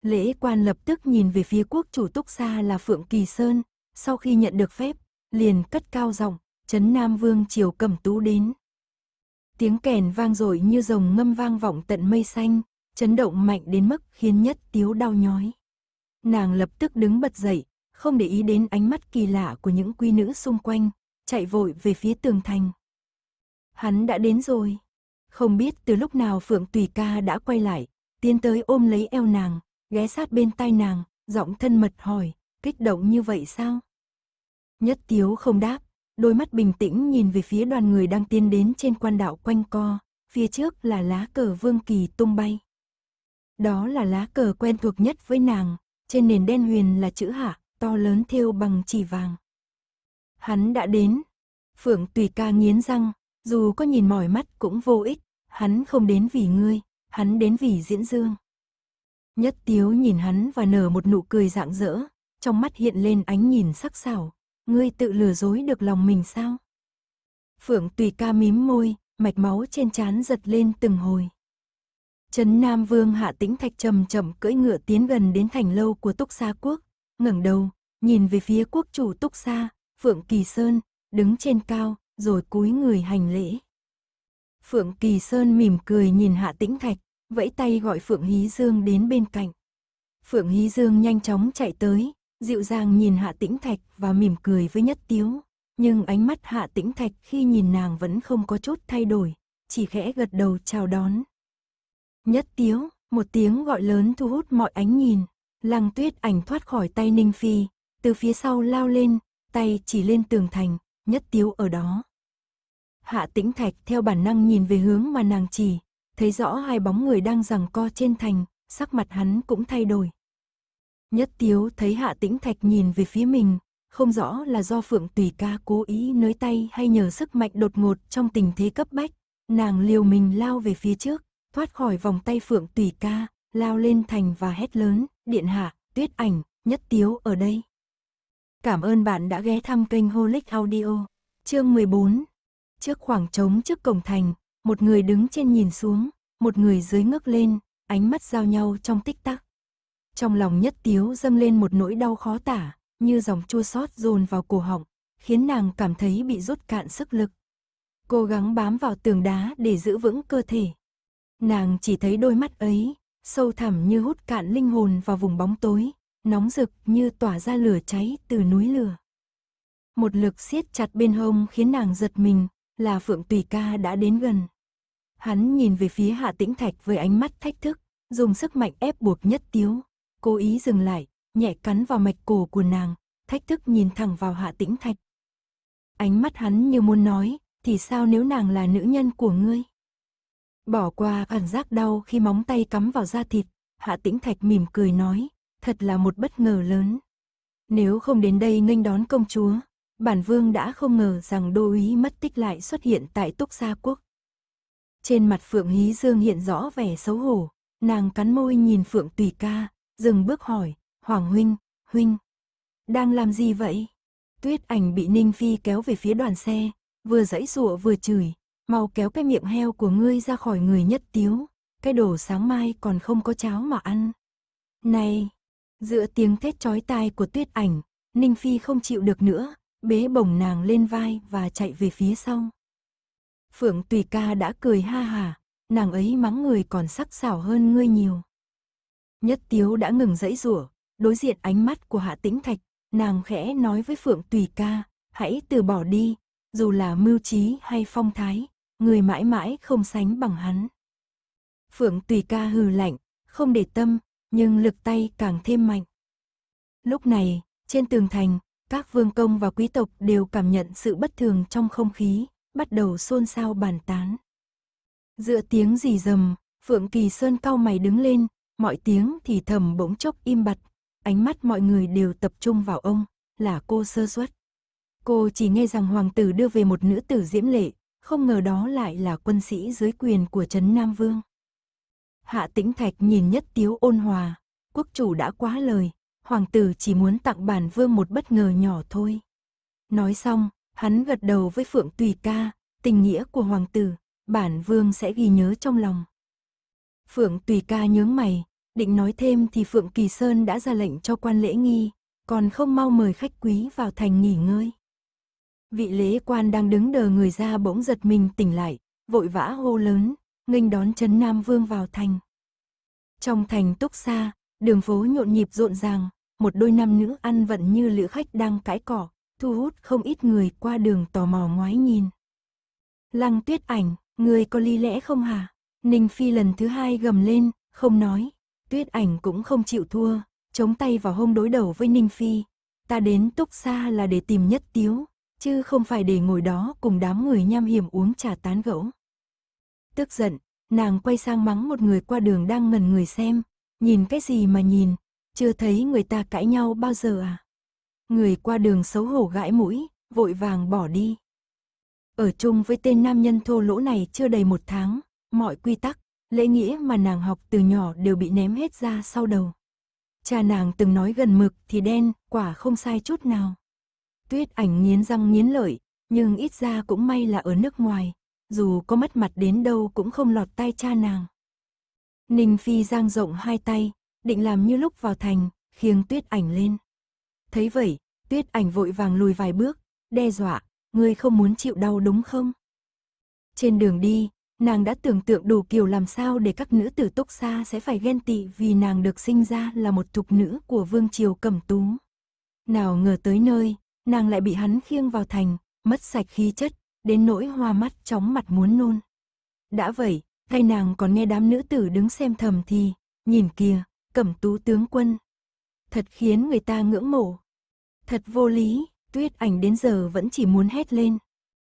Lễ quan lập tức nhìn về phía quốc chủ túc xa là Phượng Kỳ Sơn, sau khi nhận được phép, liền cất cao giọng, Trấn Nam Vương Triều Cẩm Tú đến. Tiếng kèn vang dội như rồng ngâm vang vọng tận mây xanh, chấn động mạnh đến mức khiến nhất tiếu đau nhói. Nàng lập tức đứng bật dậy, không để ý đến ánh mắt kỳ lạ của những quy nữ xung quanh, chạy vội về phía tường thành. Hắn đã đến rồi. Không biết từ lúc nào Phượng Tùy Ca đã quay lại, tiến tới ôm lấy eo nàng, ghé sát bên tai nàng, giọng thân mật hỏi, kích động như vậy sao? Nhất Tiếu không đáp, đôi mắt bình tĩnh nhìn về phía đoàn người đang tiến đến trên quan đạo quanh co, phía trước là lá cờ Vương Kỳ tung bay. Đó là lá cờ quen thuộc nhất với nàng, trên nền đen huyền là chữ hạ, to lớn thêu bằng chỉ vàng. Hắn đã đến. Phượng Tùy Ca nghiến răng, dù có nhìn mỏi mắt cũng vô ích, hắn không đến vì ngươi, hắn đến vì diễn dương. Nhất tiếu nhìn hắn và nở một nụ cười rạng rỡ, trong mắt hiện lên ánh nhìn sắc sảo, ngươi tự lừa dối được lòng mình sao? Phượng tùy ca mím môi, mạch máu trên trán giật lên từng hồi. Trấn Nam Vương Hạ Tĩnh Thạch chậm chậm cưỡi ngựa tiến gần đến thành lâu của Túc Sa Quốc, ngẩng đầu, nhìn về phía quốc chủ Túc Sa, Phượng Kỳ Sơn, đứng trên cao, rồi cúi người hành lễ. Phượng Kỳ Sơn mỉm cười nhìn Hạ Tĩnh Thạch, vẫy tay gọi Phượng Hí Dương đến bên cạnh. Phượng Hí Dương nhanh chóng chạy tới, dịu dàng nhìn Hạ Tĩnh Thạch và mỉm cười với Nhất Tiếu. Nhưng ánh mắt Hạ Tĩnh Thạch khi nhìn nàng vẫn không có chút thay đổi, chỉ khẽ gật đầu chào đón. Nhất Tiếu, một tiếng gọi lớn thu hút mọi ánh nhìn. Lăng tuyết ảnh thoát khỏi tay Ninh Phi, từ phía sau lao lên, tay chỉ lên tường thành, nhất tiếu ở đó. Hạ tĩnh thạch theo bản năng nhìn về hướng mà nàng chỉ, thấy rõ hai bóng người đang giằng co trên thành, sắc mặt hắn cũng thay đổi. Nhất tiếu thấy hạ tĩnh thạch nhìn về phía mình, không rõ là do Phượng Tùy ca cố ý nới tay hay nhờ sức mạnh đột ngột trong tình thế cấp bách, nàng liều mình lao về phía trước, thoát khỏi vòng tay Phượng Tùy ca, lao lên thành và hét lớn, điện hạ, tuyết ảnh, nhất tiếu ở đây. Cảm ơn bạn đã ghé thăm kênh Holic Audio. Chương 14. Trước khoảng trống trước cổng thành, một người đứng trên nhìn xuống, một người dưới ngước lên, ánh mắt giao nhau trong tích tắc. Trong lòng nhất tiếu dâng lên một nỗi đau khó tả, như dòng chua xót dồn vào cổ họng, khiến nàng cảm thấy bị rút cạn sức lực. Cố gắng bám vào tường đá để giữ vững cơ thể. Nàng chỉ thấy đôi mắt ấy, sâu thẳm như hút cạn linh hồn vào vùng bóng tối, nóng rực như tỏa ra lửa cháy từ núi lửa. Một lực siết chặt bên hông khiến nàng giật mình, là Phượng Tùy Ca đã đến gần. Hắn nhìn về phía Hạ Tĩnh Thạch với ánh mắt thách thức, dùng sức mạnh ép buộc nhất tiếu, cố ý dừng lại, nhẹ cắn vào mạch cổ của nàng, thách thức nhìn thẳng vào Hạ Tĩnh Thạch. Ánh mắt hắn như muốn nói, thì sao nếu nàng là nữ nhân của ngươi? Bỏ qua cảm giác đau khi móng tay cắm vào da thịt, Hạ Tĩnh Thạch mỉm cười nói, thật là một bất ngờ lớn. Nếu không đến đây nghênh đón công chúa, bản vương đã không ngờ rằng đô úy mất tích lại xuất hiện tại Túc Sa Quốc. Trên mặt Phượng Hí Dương hiện rõ vẻ xấu hổ, nàng cắn môi nhìn Phượng Tùy Ca, dừng bước hỏi, Hoàng Huynh, Huynh, đang làm gì vậy? Tuyết ảnh bị Ninh Phi kéo về phía đoàn xe, vừa dãy rụa vừa chửi, mau kéo cái miệng heo của ngươi ra khỏi người nhất tiếu, cái đồ sáng mai còn không có cháo mà ăn. Này, Giữa tiếng thét chói tai của tuyết ảnh, Ninh Phi không chịu được nữa, bế bổng nàng lên vai và chạy về phía sau. Phượng Tùy Ca đã cười ha hả, nàng ấy mắng người còn sắc sảo hơn ngươi nhiều. Nhất Tiếu đã ngừng dãy rủa, đối diện ánh mắt của Hạ Tĩnh Thạch, nàng khẽ nói với Phượng Tùy Ca, hãy từ bỏ đi, dù là mưu trí hay phong thái, người mãi mãi không sánh bằng hắn. Phượng Tùy Ca hừ lạnh, không để tâm, nhưng lực tay càng thêm mạnh. Lúc này, trên tường thành, các vương công và quý tộc đều cảm nhận sự bất thường trong không khí, bắt đầu xôn xao bàn tán. Giữa tiếng rì rầm, Phượng Kỳ Sơn cau mày đứng lên, mọi tiếng thì thầm bỗng chốc im bặt, ánh mắt mọi người đều tập trung vào ông, là cô sơ suất. Cô chỉ nghe rằng hoàng tử đưa về một nữ tử diễm lệ, không ngờ đó lại là quân sĩ dưới quyền của Trấn Nam Vương. Hạ tĩnh thạch nhìn nhất tiếu ôn hòa. Quốc chủ đã quá lời, hoàng tử chỉ muốn tặng bản vương một bất ngờ nhỏ thôi. Nói xong, hắn gật đầu với Phượng Tùy Ca, tình nghĩa của hoàng tử, bản vương sẽ ghi nhớ trong lòng. Phượng Tùy Ca nhướng mày, định nói thêm thì Phượng Kỳ Sơn đã ra lệnh cho quan lễ nghi, còn không mau mời khách quý vào thành nghỉ ngơi. Vị lễ quan đang đứng đờ người ra bỗng giật mình tỉnh lại, vội vã hô lớn, nghênh đón Trấn Nam Vương vào thành. Trong thành túc xa, đường phố nhộn nhịp rộn ràng, một đôi nam nữ ăn vận như lữ khách đang cãi cỏ, thu hút không ít người qua đường tò mò ngoái nhìn. Lăng tuyết ảnh, người có lý lẽ không hả? Ninh Phi lần thứ hai gầm lên, không nói, tuyết ảnh cũng không chịu thua, chống tay vào hông đối đầu với Ninh Phi. Ta đến túc xa là để tìm nhất tiếu, chứ không phải để ngồi đó cùng đám người nham hiểm uống trà tán gẫu tức giận, nàng quay sang mắng một người qua đường đang ngẩn người xem, nhìn cái gì mà nhìn, chưa thấy người ta cãi nhau bao giờ à. Người qua đường xấu hổ gãi mũi, vội vàng bỏ đi. Ở chung với tên nam nhân thô lỗ này chưa đầy một tháng, mọi quy tắc, lễ nghĩa mà nàng học từ nhỏ đều bị ném hết ra sau đầu. Cha nàng từng nói gần mực thì đen, quả không sai chút nào. Tuyết ảnh nghiến răng nghiến lợi, nhưng ít ra cũng may là ở nước ngoài, dù có mất mặt đến đâu cũng không lọt tay cha nàng. Ninh Phi giang rộng hai tay, định làm như lúc vào thành, khiêng tuyết ảnh lên. Thấy vậy, tuyết ảnh vội vàng lùi vài bước, đe dọa, ngươi không muốn chịu đau đúng không? Trên đường đi, nàng đã tưởng tượng đủ kiểu làm sao để các nữ tử túc xa sẽ phải ghen tị vì nàng được sinh ra là một thục nữ của vương triều cẩm tú. Nào ngờ tới nơi, nàng lại bị hắn khiêng vào thành, mất sạch khí chất, đến nỗi hoa mắt chóng mặt muốn nôn. Đã vậy, thay nàng còn nghe đám nữ tử đứng xem thầm thì, nhìn kìa, cẩm tú tướng quân. Thật khiến người ta ngưỡng mộ. Thật vô lý, tuyết ảnh đến giờ vẫn chỉ muốn hét lên.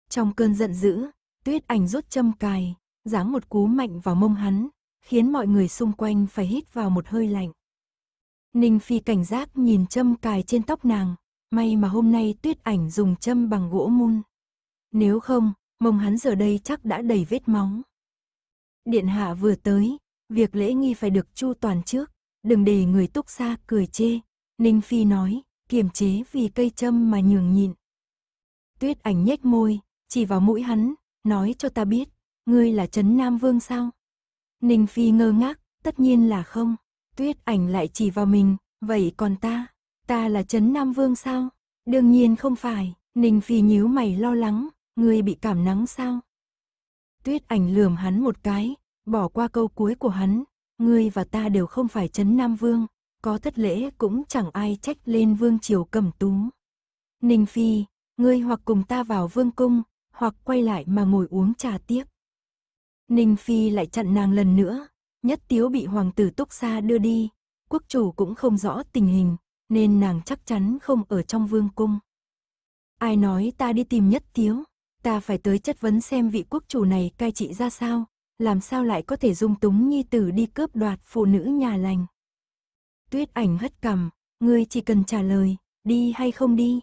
Trong cơn giận dữ, tuyết ảnh rút châm cài, giáng một cú mạnh vào mông hắn, khiến mọi người xung quanh phải hít vào một hơi lạnh. Ninh Phi cảnh giác nhìn châm cài trên tóc nàng, may mà hôm nay tuyết ảnh dùng châm bằng gỗ mun. Nếu không, mông hắn giờ đây chắc đã đầy vết máu. Điện hạ vừa tới, việc lễ nghi phải được chu toàn trước, đừng để người túc xa cười chê. Ninh Phi nói, kiềm chế vì cây châm mà nhường nhịn. Tuyết ảnh nhếch môi, chỉ vào mũi hắn, nói cho ta biết, ngươi là Trấn Nam Vương sao? Ninh Phi ngơ ngác, tất nhiên là không. Tuyết ảnh lại chỉ vào mình, vậy còn ta, ta là Trấn Nam Vương sao? Đương nhiên không phải, Ninh Phi nhíu mày lo lắng, ngươi bị cảm nắng sao? Tuyết ảnh lườm hắn một cái, bỏ qua câu cuối của hắn, ngươi và ta đều không phải chấn Nam Vương, có thất lễ cũng chẳng ai trách lên Vương Triều cầm tú. Ninh Phi, ngươi hoặc cùng ta vào Vương Cung, hoặc quay lại mà ngồi uống trà tiếp. Ninh Phi lại chặn nàng lần nữa, nhất tiếu bị hoàng tử Túc Sa đưa đi, quốc chủ cũng không rõ tình hình, nên nàng chắc chắn không ở trong Vương Cung. Ai nói ta đi tìm nhất tiếu? ta phải tới chất vấn xem vị quốc chủ này cai trị ra sao, làm sao lại có thể dung túng nhi tử đi cướp đoạt phụ nữ nhà lành. Tuyết ảnh hất cằm, ngươi chỉ cần trả lời, đi hay không đi.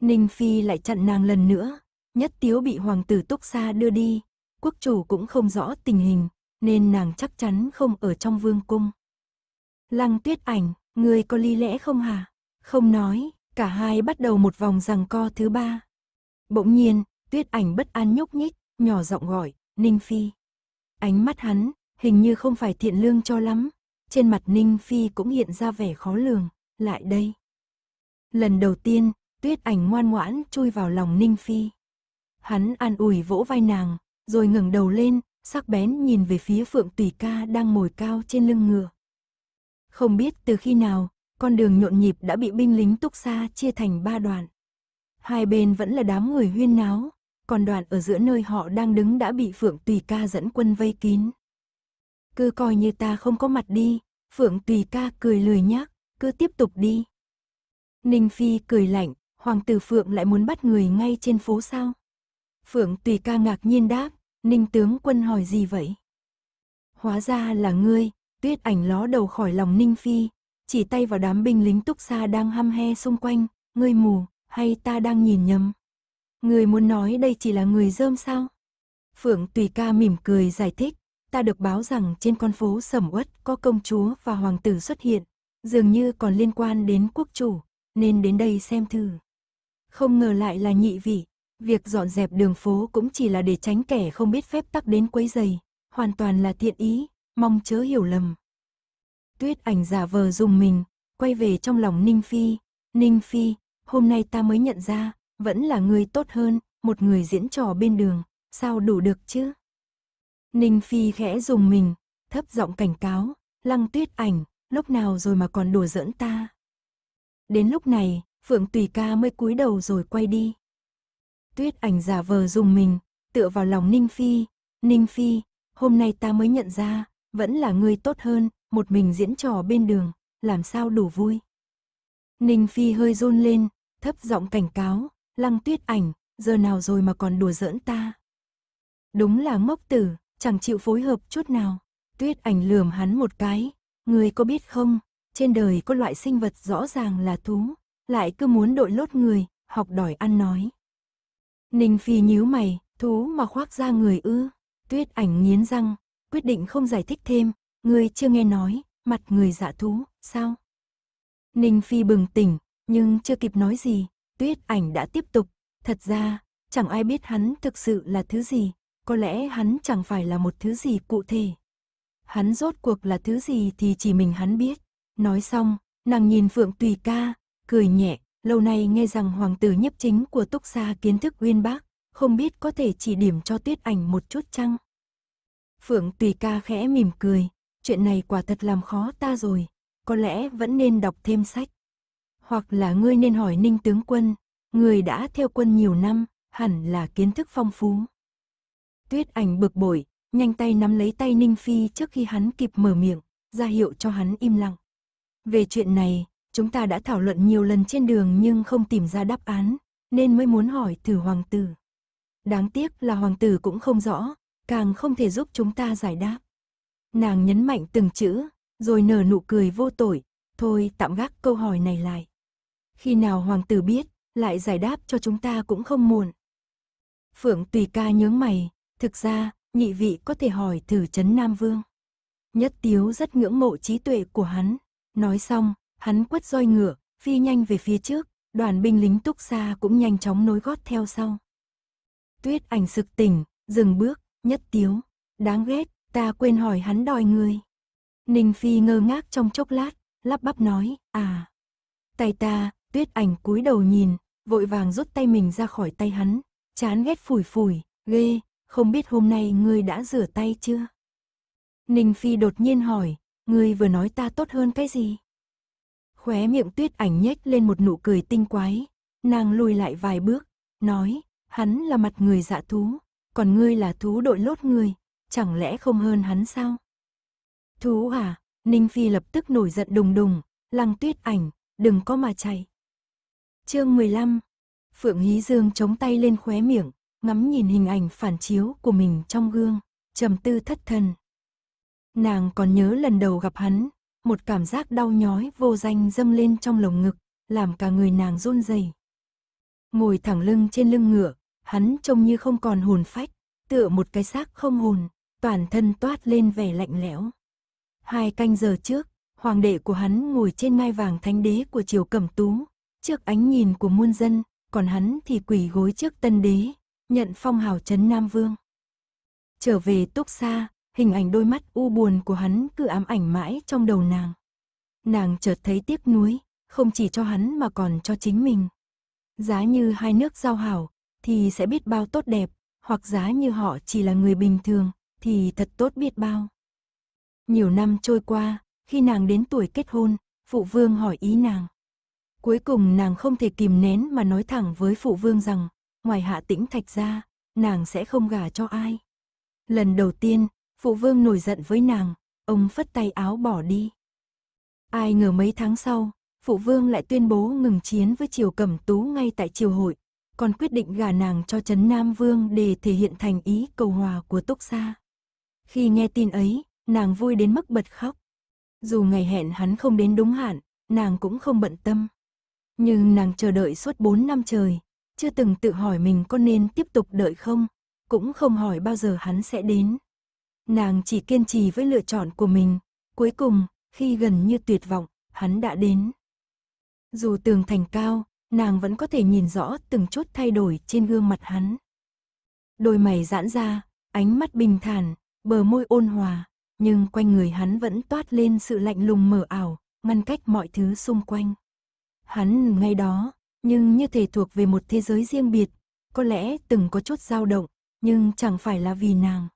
Ninh Phi lại chặn nàng lần nữa, nhất tiếu bị hoàng tử túc xa đưa đi, quốc chủ cũng không rõ tình hình, nên nàng chắc chắn không ở trong vương cung. Lăng tuyết ảnh, ngươi có ly lẽ không hả? Không nói, cả hai bắt đầu một vòng rằng co thứ ba. Bỗng nhiên, Tuyết ảnh bất an nhúc nhích, nhỏ giọng gọi, Ninh Phi. Ánh mắt hắn, hình như không phải thiện lương cho lắm. Trên mặt Ninh Phi cũng hiện ra vẻ khó lường, lại đây. Lần đầu tiên, tuyết ảnh ngoan ngoãn chui vào lòng Ninh Phi. Hắn an ủi vỗ vai nàng, rồi ngẩng đầu lên, sắc bén nhìn về phía Phượng Tùy Ca đang ngồi cao trên lưng ngựa. Không biết từ khi nào, con đường nhộn nhịp đã bị binh lính túc xa chia thành ba đoạn. Hai bên vẫn là đám người huyên náo, còn đoàn ở giữa nơi họ đang đứng đã bị Phượng Tùy Ca dẫn quân vây kín. Cứ coi như ta không có mặt đi, Phượng Tùy Ca cười lười nhác, cứ tiếp tục đi. Ninh Phi cười lạnh, Hoàng tử Phượng lại muốn bắt người ngay trên phố sao? Phượng Tùy Ca ngạc nhiên đáp, Ninh tướng quân hỏi gì vậy? Hóa ra là ngươi, tuyết ảnh ló đầu khỏi lòng Ninh Phi, chỉ tay vào đám binh lính túc xa đang hăm he xung quanh, ngươi mù, hay ta đang nhìn nhầm? Người muốn nói đây chỉ là người dơm sao? Phượng Tùy Ca mỉm cười giải thích, ta được báo rằng trên con phố sầm uất có công chúa và hoàng tử xuất hiện, dường như còn liên quan đến quốc chủ, nên đến đây xem thử. Không ngờ lại là nhị vị, việc dọn dẹp đường phố cũng chỉ là để tránh kẻ không biết phép tắc đến quấy giày, hoàn toàn là thiện ý, mong chớ hiểu lầm. Tuyết ảnh giả vờ dùng mình, quay về trong lòng Ninh Phi, Ninh Phi, hôm nay ta mới nhận ra, vẫn là người tốt hơn, một người diễn trò bên đường, sao đủ được chứ? Ninh Phi khẽ dùng mình, thấp giọng cảnh cáo, lăng tuyết ảnh, lúc nào rồi mà còn đùa giỡn ta. Đến lúc này, Phượng Tùy Ca mới cúi đầu rồi quay đi. Tuyết ảnh giả vờ dùng mình, tựa vào lòng Ninh Phi. Ninh Phi, hôm nay ta mới nhận ra, vẫn là ngươi tốt hơn, một mình diễn trò bên đường, làm sao đủ vui. Ninh Phi hơi run lên, thấp giọng cảnh cáo, Lăng tuyết ảnh, giờ nào rồi mà còn đùa giỡn ta. Đúng là ngốc tử, chẳng chịu phối hợp chút nào. Tuyết ảnh lườm hắn một cái, người có biết không, trên đời có loại sinh vật rõ ràng là thú, lại cứ muốn đội lốt người, học đòi ăn nói. Ninh Phi nhíu mày, thú mà khoác ra người ư. Tuyết ảnh nghiến răng, quyết định không giải thích thêm, người chưa nghe nói, mặt người dạ thú, sao? Ninh Phi bừng tỉnh, nhưng chưa kịp nói gì, tuyết ảnh đã tiếp tục. Thật ra, chẳng ai biết hắn thực sự là thứ gì, có lẽ hắn chẳng phải là một thứ gì cụ thể. Hắn rốt cuộc là thứ gì thì chỉ mình hắn biết. Nói xong, nàng nhìn Phượng Tùy ca, cười nhẹ, lâu nay nghe rằng hoàng tử nhấp chính của túc xa kiến thức uyên bác, không biết có thể chỉ điểm cho tuyết ảnh một chút chăng? Phượng Tùy ca khẽ mỉm cười, chuyện này quả thật làm khó ta rồi, có lẽ vẫn nên đọc thêm sách. Hoặc là ngươi nên hỏi ninh tướng quân, người đã theo quân nhiều năm, hẳn là kiến thức phong phú. Tuyết ảnh bực bội, nhanh tay nắm lấy tay Ninh Phi trước khi hắn kịp mở miệng, ra hiệu cho hắn im lặng. Về chuyện này, chúng ta đã thảo luận nhiều lần trên đường nhưng không tìm ra đáp án, nên mới muốn hỏi thử hoàng tử. Đáng tiếc là hoàng tử cũng không rõ, càng không thể giúp chúng ta giải đáp. Nàng nhấn mạnh từng chữ, rồi nở nụ cười vô tội, thôi tạm gác câu hỏi này lại. Khi nào hoàng tử biết, lại giải đáp cho chúng ta cũng không muộn. Phượng tùy ca nhướng mày, thực ra, nhị vị có thể hỏi thử chấn Nam Vương. Nhất tiếu rất ngưỡng mộ trí tuệ của hắn. Nói xong, hắn quất roi ngựa, phi nhanh về phía trước, đoàn binh lính túc xa cũng nhanh chóng nối gót theo sau. Tuyết ảnh sực tỉnh, dừng bước, nhất tiếu. Đáng ghét, ta quên hỏi hắn đòi người. Ninh Phi ngơ ngác trong chốc lát, lắp bắp nói, à. Tay ta, Tuyết ảnh cúi đầu nhìn, vội vàng rút tay mình ra khỏi tay hắn, chán ghét phủi phủi, ghê, không biết hôm nay ngươi đã rửa tay chưa? Ninh Phi đột nhiên hỏi, ngươi vừa nói ta tốt hơn cái gì? Khóe miệng tuyết ảnh nhếch lên một nụ cười tinh quái, nàng lùi lại vài bước, nói, hắn là mặt người dạ thú, còn ngươi là thú đội lốt người, chẳng lẽ không hơn hắn sao? Thú à, Ninh Phi lập tức nổi giận đùng đùng, lăng tuyết ảnh, đừng có mà chạy. Chương 15 Phượng Hí Dương chống tay lên khóe miệng, ngắm nhìn hình ảnh phản chiếu của mình trong gương, trầm tư thất thần. Nàng còn nhớ lần đầu gặp hắn, một cảm giác đau nhói vô danh dâng lên trong lồng ngực, làm cả người nàng run rẩy. Ngồi thẳng lưng trên lưng ngựa, hắn trông như không còn hồn phách, tựa một cái xác không hồn, toàn thân toát lên vẻ lạnh lẽo. Hai canh giờ trước, hoàng đệ của hắn ngồi trên ngai vàng thánh đế của triều Cẩm Tú, trước ánh nhìn của muôn dân, còn hắn thì quỳ gối trước tân đế, nhận phong hào trấn Nam Vương. Trở về Túc xa hình ảnh đôi mắt u buồn của hắn cứ ám ảnh mãi trong đầu nàng. Nàng chợt thấy tiếc nuối, không chỉ cho hắn mà còn cho chính mình. Giá như hai nước giao hảo, thì sẽ biết bao tốt đẹp, hoặc giá như họ chỉ là người bình thường, thì thật tốt biết bao. Nhiều năm trôi qua, khi nàng đến tuổi kết hôn, phụ vương hỏi ý nàng. Cuối cùng nàng không thể kìm nén mà nói thẳng với phụ vương rằng, ngoài hạ tĩnh thạch ra, nàng sẽ không gả cho ai. Lần đầu tiên, phụ vương nổi giận với nàng, ông phất tay áo bỏ đi. Ai ngờ mấy tháng sau, phụ vương lại tuyên bố ngừng chiến với triều cẩm tú ngay tại triều hội, còn quyết định gả nàng cho Trấn Nam Vương để thể hiện thành ý cầu hòa của Túc Sa. Khi nghe tin ấy, nàng vui đến mức bật khóc. Dù ngày hẹn hắn không đến đúng hạn, nàng cũng không bận tâm. Nhưng nàng chờ đợi suốt 4 năm trời, chưa từng tự hỏi mình có nên tiếp tục đợi không, cũng không hỏi bao giờ hắn sẽ đến. Nàng chỉ kiên trì với lựa chọn của mình, cuối cùng, khi gần như tuyệt vọng, hắn đã đến. Dù tường thành cao, nàng vẫn có thể nhìn rõ từng chút thay đổi trên gương mặt hắn. Đôi mày giãn ra, ánh mắt bình thản, bờ môi ôn hòa, nhưng quanh người hắn vẫn toát lên sự lạnh lùng mờ ảo, ngăn cách mọi thứ xung quanh. Hắn ngay đó, nhưng như thể thuộc về một thế giới riêng biệt, có lẽ từng có chút dao động, nhưng chẳng phải là vì nàng.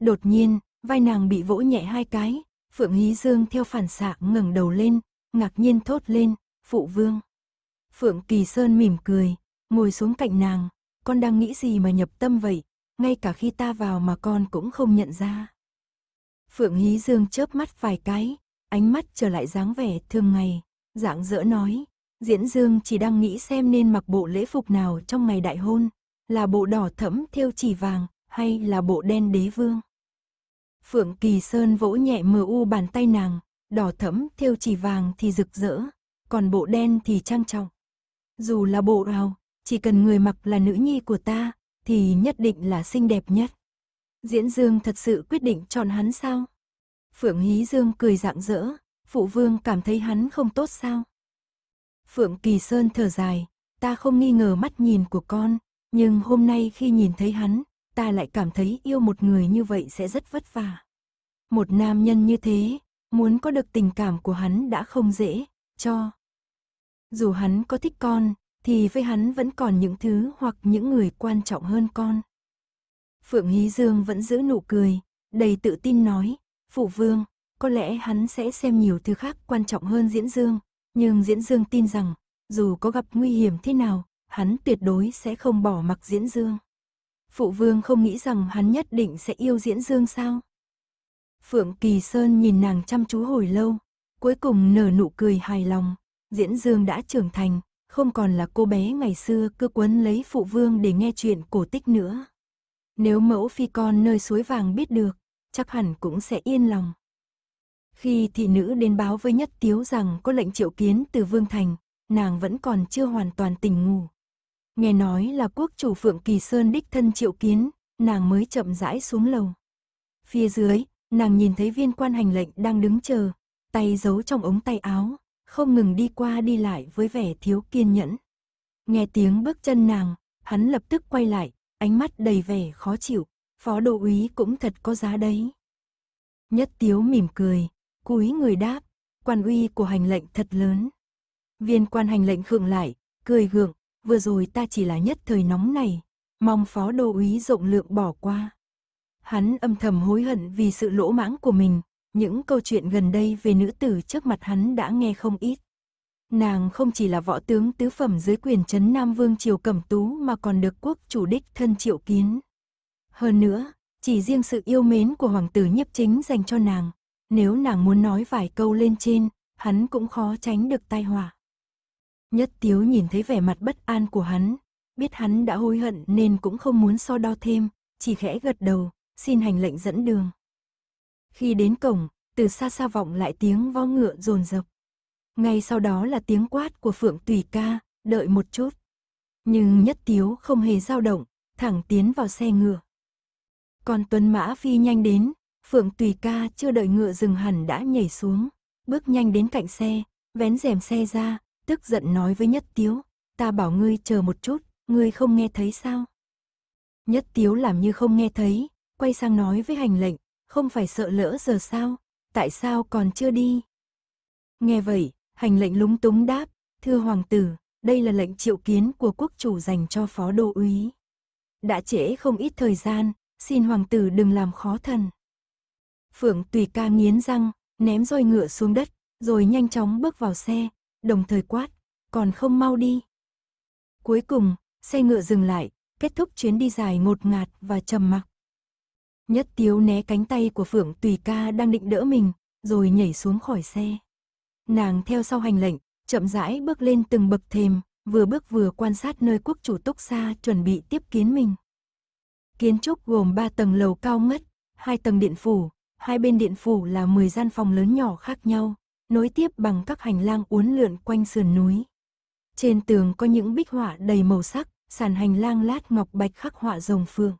Đột nhiên, vai nàng bị vỗ nhẹ hai cái, Phượng Hí Dương theo phản xạ ngẩng đầu lên, ngạc nhiên thốt lên, phụ vương. Phượng Kỳ Sơn mỉm cười, ngồi xuống cạnh nàng, con đang nghĩ gì mà nhập tâm vậy, ngay cả khi ta vào mà con cũng không nhận ra. Phượng Hí Dương chớp mắt vài cái, ánh mắt trở lại dáng vẻ thương ngày, Dạng dỡ nói, Diễn Dương chỉ đang nghĩ xem nên mặc bộ lễ phục nào trong ngày đại hôn, là bộ đỏ thẫm thêu chỉ vàng, hay là bộ đen đế vương. Phượng Kỳ Sơn vỗ nhẹ mờ u bàn tay nàng, đỏ thẫm thêu chỉ vàng thì rực rỡ, còn bộ đen thì trang trọng. Dù là bộ nào, chỉ cần người mặc là nữ nhi của ta, thì nhất định là xinh đẹp nhất. Diễn Dương thật sự quyết định chọn hắn sao? Phượng Hí Dương cười rạng rỡ, Phụ vương cảm thấy hắn không tốt sao? Phượng Kỳ Sơn thở dài, ta không nghi ngờ mắt nhìn của con, nhưng hôm nay khi nhìn thấy hắn, ta lại cảm thấy yêu một người như vậy sẽ rất vất vả. Một nam nhân như thế, muốn có được tình cảm của hắn đã không dễ, cho. Dù hắn có thích con, thì với hắn vẫn còn những thứ hoặc những người quan trọng hơn con. Phượng Hí Dương vẫn giữ nụ cười, đầy tự tin nói, phụ vương, có lẽ hắn sẽ xem nhiều thứ khác quan trọng hơn Diễn Dương, nhưng Diễn Dương tin rằng, dù có gặp nguy hiểm thế nào, hắn tuyệt đối sẽ không bỏ mặc Diễn Dương. Phụ vương không nghĩ rằng hắn nhất định sẽ yêu Diễn Dương sao? Phượng Kỳ Sơn nhìn nàng chăm chú hồi lâu, cuối cùng nở nụ cười hài lòng. Diễn Dương đã trưởng thành, không còn là cô bé ngày xưa cứ quấn lấy phụ vương để nghe chuyện cổ tích nữa. Nếu mẫu phi con nơi suối vàng biết được, chắc hẳn cũng sẽ yên lòng. Khi thị nữ đến báo với Nhất Tiếu rằng có lệnh triệu kiến từ Vương Thành, nàng vẫn còn chưa hoàn toàn tỉnh ngủ. Nghe nói là quốc chủ Phượng Kỳ Sơn đích thân triệu kiến, nàng mới chậm rãi xuống lầu. Phía dưới, nàng nhìn thấy viên quan hành lệnh đang đứng chờ, tay giấu trong ống tay áo, không ngừng đi qua đi lại với vẻ thiếu kiên nhẫn. Nghe tiếng bước chân nàng, hắn lập tức quay lại, ánh mắt đầy vẻ khó chịu, phó đô úy cũng thật có giá đấy. Nhất tiếu mỉm cười, cúi người đáp, quan uy của hành lệnh thật lớn. Viên quan hành lệnh khượng lại, cười gượng, vừa rồi ta chỉ là nhất thời nóng này, mong phó đô úy rộng lượng bỏ qua. Hắn âm thầm hối hận vì sự lỗ mãng của mình, những câu chuyện gần đây về nữ tử trước mặt hắn đã nghe không ít. Nàng không chỉ là võ tướng tứ phẩm dưới quyền chấn Nam Vương Triều Cẩm Tú mà còn được quốc chủ đích thân triệu kiến. Hơn nữa, chỉ riêng sự yêu mến của hoàng tử nhiếp chính dành cho nàng, nếu nàng muốn nói vài câu lên trên, hắn cũng khó tránh được tai họa. Nhất tiếu nhìn thấy vẻ mặt bất an của hắn, biết hắn đã hối hận nên cũng không muốn so đo thêm, chỉ khẽ gật đầu, xin hành lệnh dẫn đường. Khi đến cổng, từ xa xa vọng lại tiếng vo ngựa rồn rập. Ngay sau đó là tiếng quát của Phượng Tùy Ca, đợi một chút. Nhưng Nhất Tiếu không hề dao động, thẳng tiến vào xe ngựa. Còn Tuấn Mã phi nhanh đến, Phượng Tùy ca chưa đợi ngựa dừng hẳn đã nhảy xuống, bước nhanh đến cạnh xe, vén rèm xe ra, tức giận nói với Nhất Tiếu, ta bảo ngươi chờ một chút, ngươi không nghe thấy sao? Nhất Tiếu làm như không nghe thấy, quay sang nói với hành lệnh, không phải sợ lỡ giờ sao, tại sao còn chưa đi? Nghe vậy, hành lệnh lúng túng đáp, thưa hoàng tử, đây là lệnh triệu kiến của quốc chủ dành cho phó đô úy. Đã trễ không ít thời gian, xin hoàng tử đừng làm khó thần. Phượng Tùy ca nghiến răng, ném roi ngựa xuống đất, rồi nhanh chóng bước vào xe, đồng thời quát, còn không mau đi. Cuối cùng, xe ngựa dừng lại, kết thúc chuyến đi dài ngột ngạt và trầm mặc. Nhất Tiếu né cánh tay của Phượng Tùy ca đang định đỡ mình, rồi nhảy xuống khỏi xe. Nàng theo sau hành lệnh, chậm rãi bước lên từng bậc thềm, vừa bước vừa quan sát nơi quốc chủ Túc Sa chuẩn bị tiếp kiến mình. Kiến trúc gồm 3 tầng lầu cao ngất, hai tầng điện phủ, hai bên điện phủ là 10 gian phòng lớn nhỏ khác nhau, nối tiếp bằng các hành lang uốn lượn quanh sườn núi. Trên tường có những bích họa đầy màu sắc, sàn hành lang lát ngọc bạch khắc họa rồng phượng.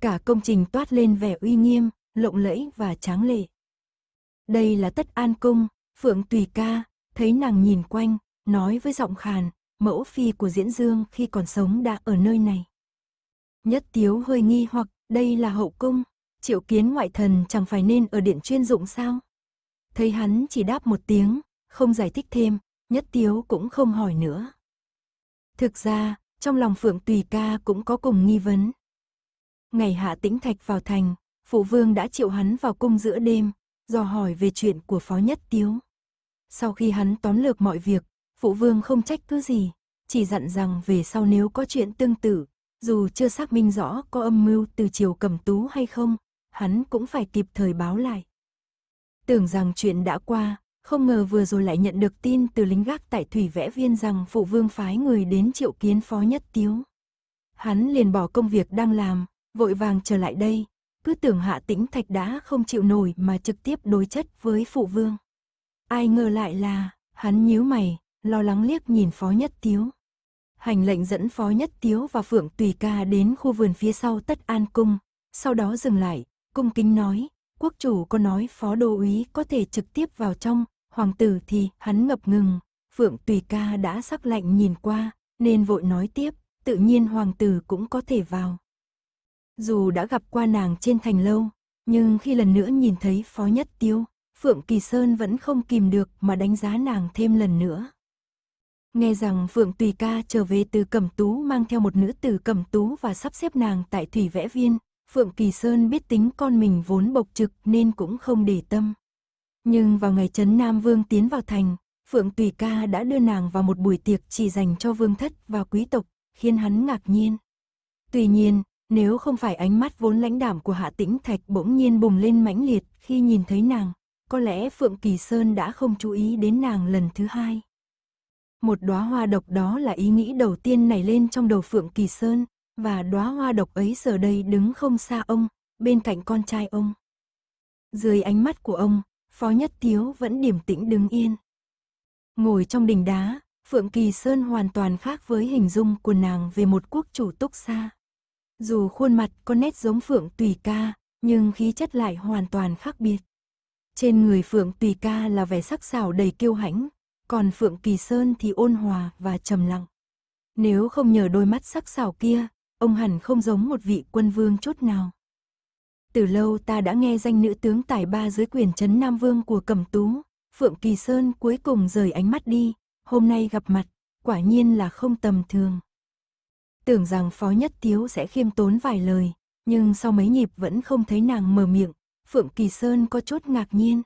Cả công trình toát lên vẻ uy nghiêm, lộng lẫy và tráng lệ. Đây là tất an cung, Phượng Tùy Ca, thấy nàng nhìn quanh, nói với giọng khàn, mẫu phi của Diễn Dương khi còn sống đã ở nơi này. Nhất Tiếu hơi nghi hoặc đây là hậu cung, triệu kiến ngoại thần chẳng phải nên ở điện chuyên dụng sao? Thấy hắn chỉ đáp một tiếng, không giải thích thêm, nhất tiếu cũng không hỏi nữa. Thực ra, trong lòng Phượng Tùy Ca cũng có cùng nghi vấn. Ngày hạ tĩnh thạch vào thành, phụ vương đã triệu hắn vào cung giữa đêm, dò hỏi về chuyện của phó nhất tiếu. Sau khi hắn tóm lược mọi việc, phụ vương không trách cứ gì, chỉ dặn rằng về sau nếu có chuyện tương tự, dù chưa xác minh rõ có âm mưu từ triều cầm tú hay không, hắn cũng phải kịp thời báo lại. Tưởng rằng chuyện đã qua, không ngờ vừa rồi lại nhận được tin từ lính gác tại Thủy Vẽ Viên rằng phụ vương phái người đến triệu kiến phó nhất tiếu. Hắn liền bỏ công việc đang làm, vội vàng trở lại đây, cứ tưởng hạ tĩnh thạch đã không chịu nổi mà trực tiếp đối chất với phụ vương. Ai ngờ lại là, hắn nhíu mày, lo lắng liếc nhìn phó nhất tiếu. Hành lệnh dẫn phó nhất tiếu và phượng tùy ca đến khu vườn phía sau tất an cung, sau đó dừng lại, cung kính nói, quốc chủ có nói phó đô úy có thể trực tiếp vào trong, hoàng tử thì hắn ngập ngừng, phượng tùy ca đã sắc lạnh nhìn qua, nên vội nói tiếp, tự nhiên hoàng tử cũng có thể vào. Dù đã gặp qua nàng trên thành lâu, nhưng khi lần nữa nhìn thấy phó nhất tiêu, Phượng Kỳ Sơn vẫn không kìm được mà đánh giá nàng thêm lần nữa. Nghe rằng Phượng Tùy Ca trở về từ Cẩm Tú mang theo một nữ tử Cẩm Tú và sắp xếp nàng tại Thủy Vẽ Viên, Phượng Kỳ Sơn biết tính con mình vốn bộc trực nên cũng không để tâm. Nhưng vào ngày Trấn Nam Vương tiến vào thành, Phượng Tùy Ca đã đưa nàng vào một buổi tiệc chỉ dành cho vương thất và quý tộc, khiến hắn ngạc nhiên. Tuy nhiên, nếu không phải ánh mắt vốn lãnh đảm của Hạ Tĩnh Thạch bỗng nhiên bùng lên mãnh liệt khi nhìn thấy nàng, có lẽ Phượng Kỳ Sơn đã không chú ý đến nàng lần thứ hai. Một đóa hoa độc đó là ý nghĩ đầu tiên nảy lên trong đầu Phượng Kỳ Sơn, và đóa hoa độc ấy giờ đây đứng không xa ông, bên cạnh con trai ông. Dưới ánh mắt của ông, Phó Nhất Tiếu vẫn điềm tĩnh đứng yên. Ngồi trong đình đá, Phượng Kỳ Sơn hoàn toàn khác với hình dung của nàng về một quốc chủ túc xa. Dù khuôn mặt có nét giống Phượng Tùy Ca, nhưng khí chất lại hoàn toàn khác biệt. Trên người Phượng Tùy Ca là vẻ sắc sảo đầy kiêu hãnh, còn Phượng Kỳ Sơn thì ôn hòa và trầm lặng. Nếu không nhờ đôi mắt sắc sảo kia, ông hẳn không giống một vị quân vương chút nào. Từ lâu ta đã nghe danh nữ tướng tài ba dưới quyền chấn Nam Vương của Cẩm Tú, Phượng Kỳ Sơn cuối cùng rời ánh mắt đi, hôm nay gặp mặt, quả nhiên là không tầm thường. Tưởng rằng Phó Nhất Tiếu sẽ khiêm tốn vài lời, nhưng sau mấy nhịp vẫn không thấy nàng mở miệng, Phượng Kỳ Sơn có chút ngạc nhiên.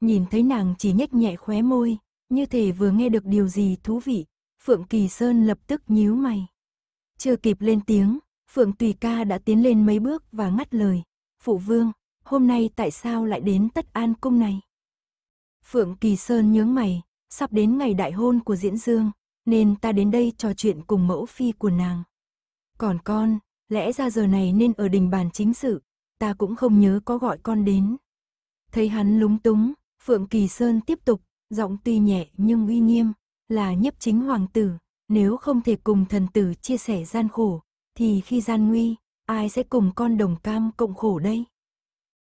Nhìn thấy nàng chỉ nhếch nhẹ khóe môi, như thể vừa nghe được điều gì thú vị, Phượng Kỳ Sơn lập tức nhíu mày. Chưa kịp lên tiếng, Phượng Tùy Ca đã tiến lên mấy bước và ngắt lời. Phụ vương, hôm nay tại sao lại đến tất an cung này? Phượng Kỳ Sơn nhướng mày, sắp đến ngày đại hôn của Diễn Dương, nên ta đến đây trò chuyện cùng mẫu phi của nàng. Còn con, lẽ ra giờ này nên ở đình bàn chính sự, ta cũng không nhớ có gọi con đến. Thấy hắn lúng túng, Phượng Kỳ Sơn tiếp tục, giọng tuy nhẹ nhưng uy nghiêm, là nhiếp chính hoàng tử, nếu không thể cùng thần tử chia sẻ gian khổ, thì khi gian nguy, ai sẽ cùng con đồng cam cộng khổ đây?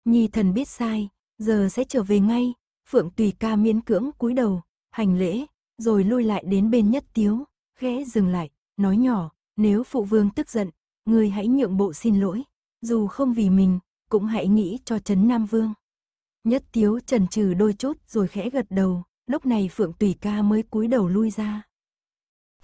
Nhi thần biết sai, giờ sẽ trở về ngay, Phượng Tùy ca miễn cưỡng cúi đầu, hành lễ, rồi lui lại đến bên nhất tiếu, khẽ dừng lại, nói nhỏ, nếu phụ vương tức giận, người hãy nhượng bộ xin lỗi, dù không vì mình, cũng hãy nghĩ cho chấn Nam Vương. Nhất tiếu trần trừ đôi chút rồi khẽ gật đầu, lúc này Phượng Tùy ca mới cúi đầu lui ra.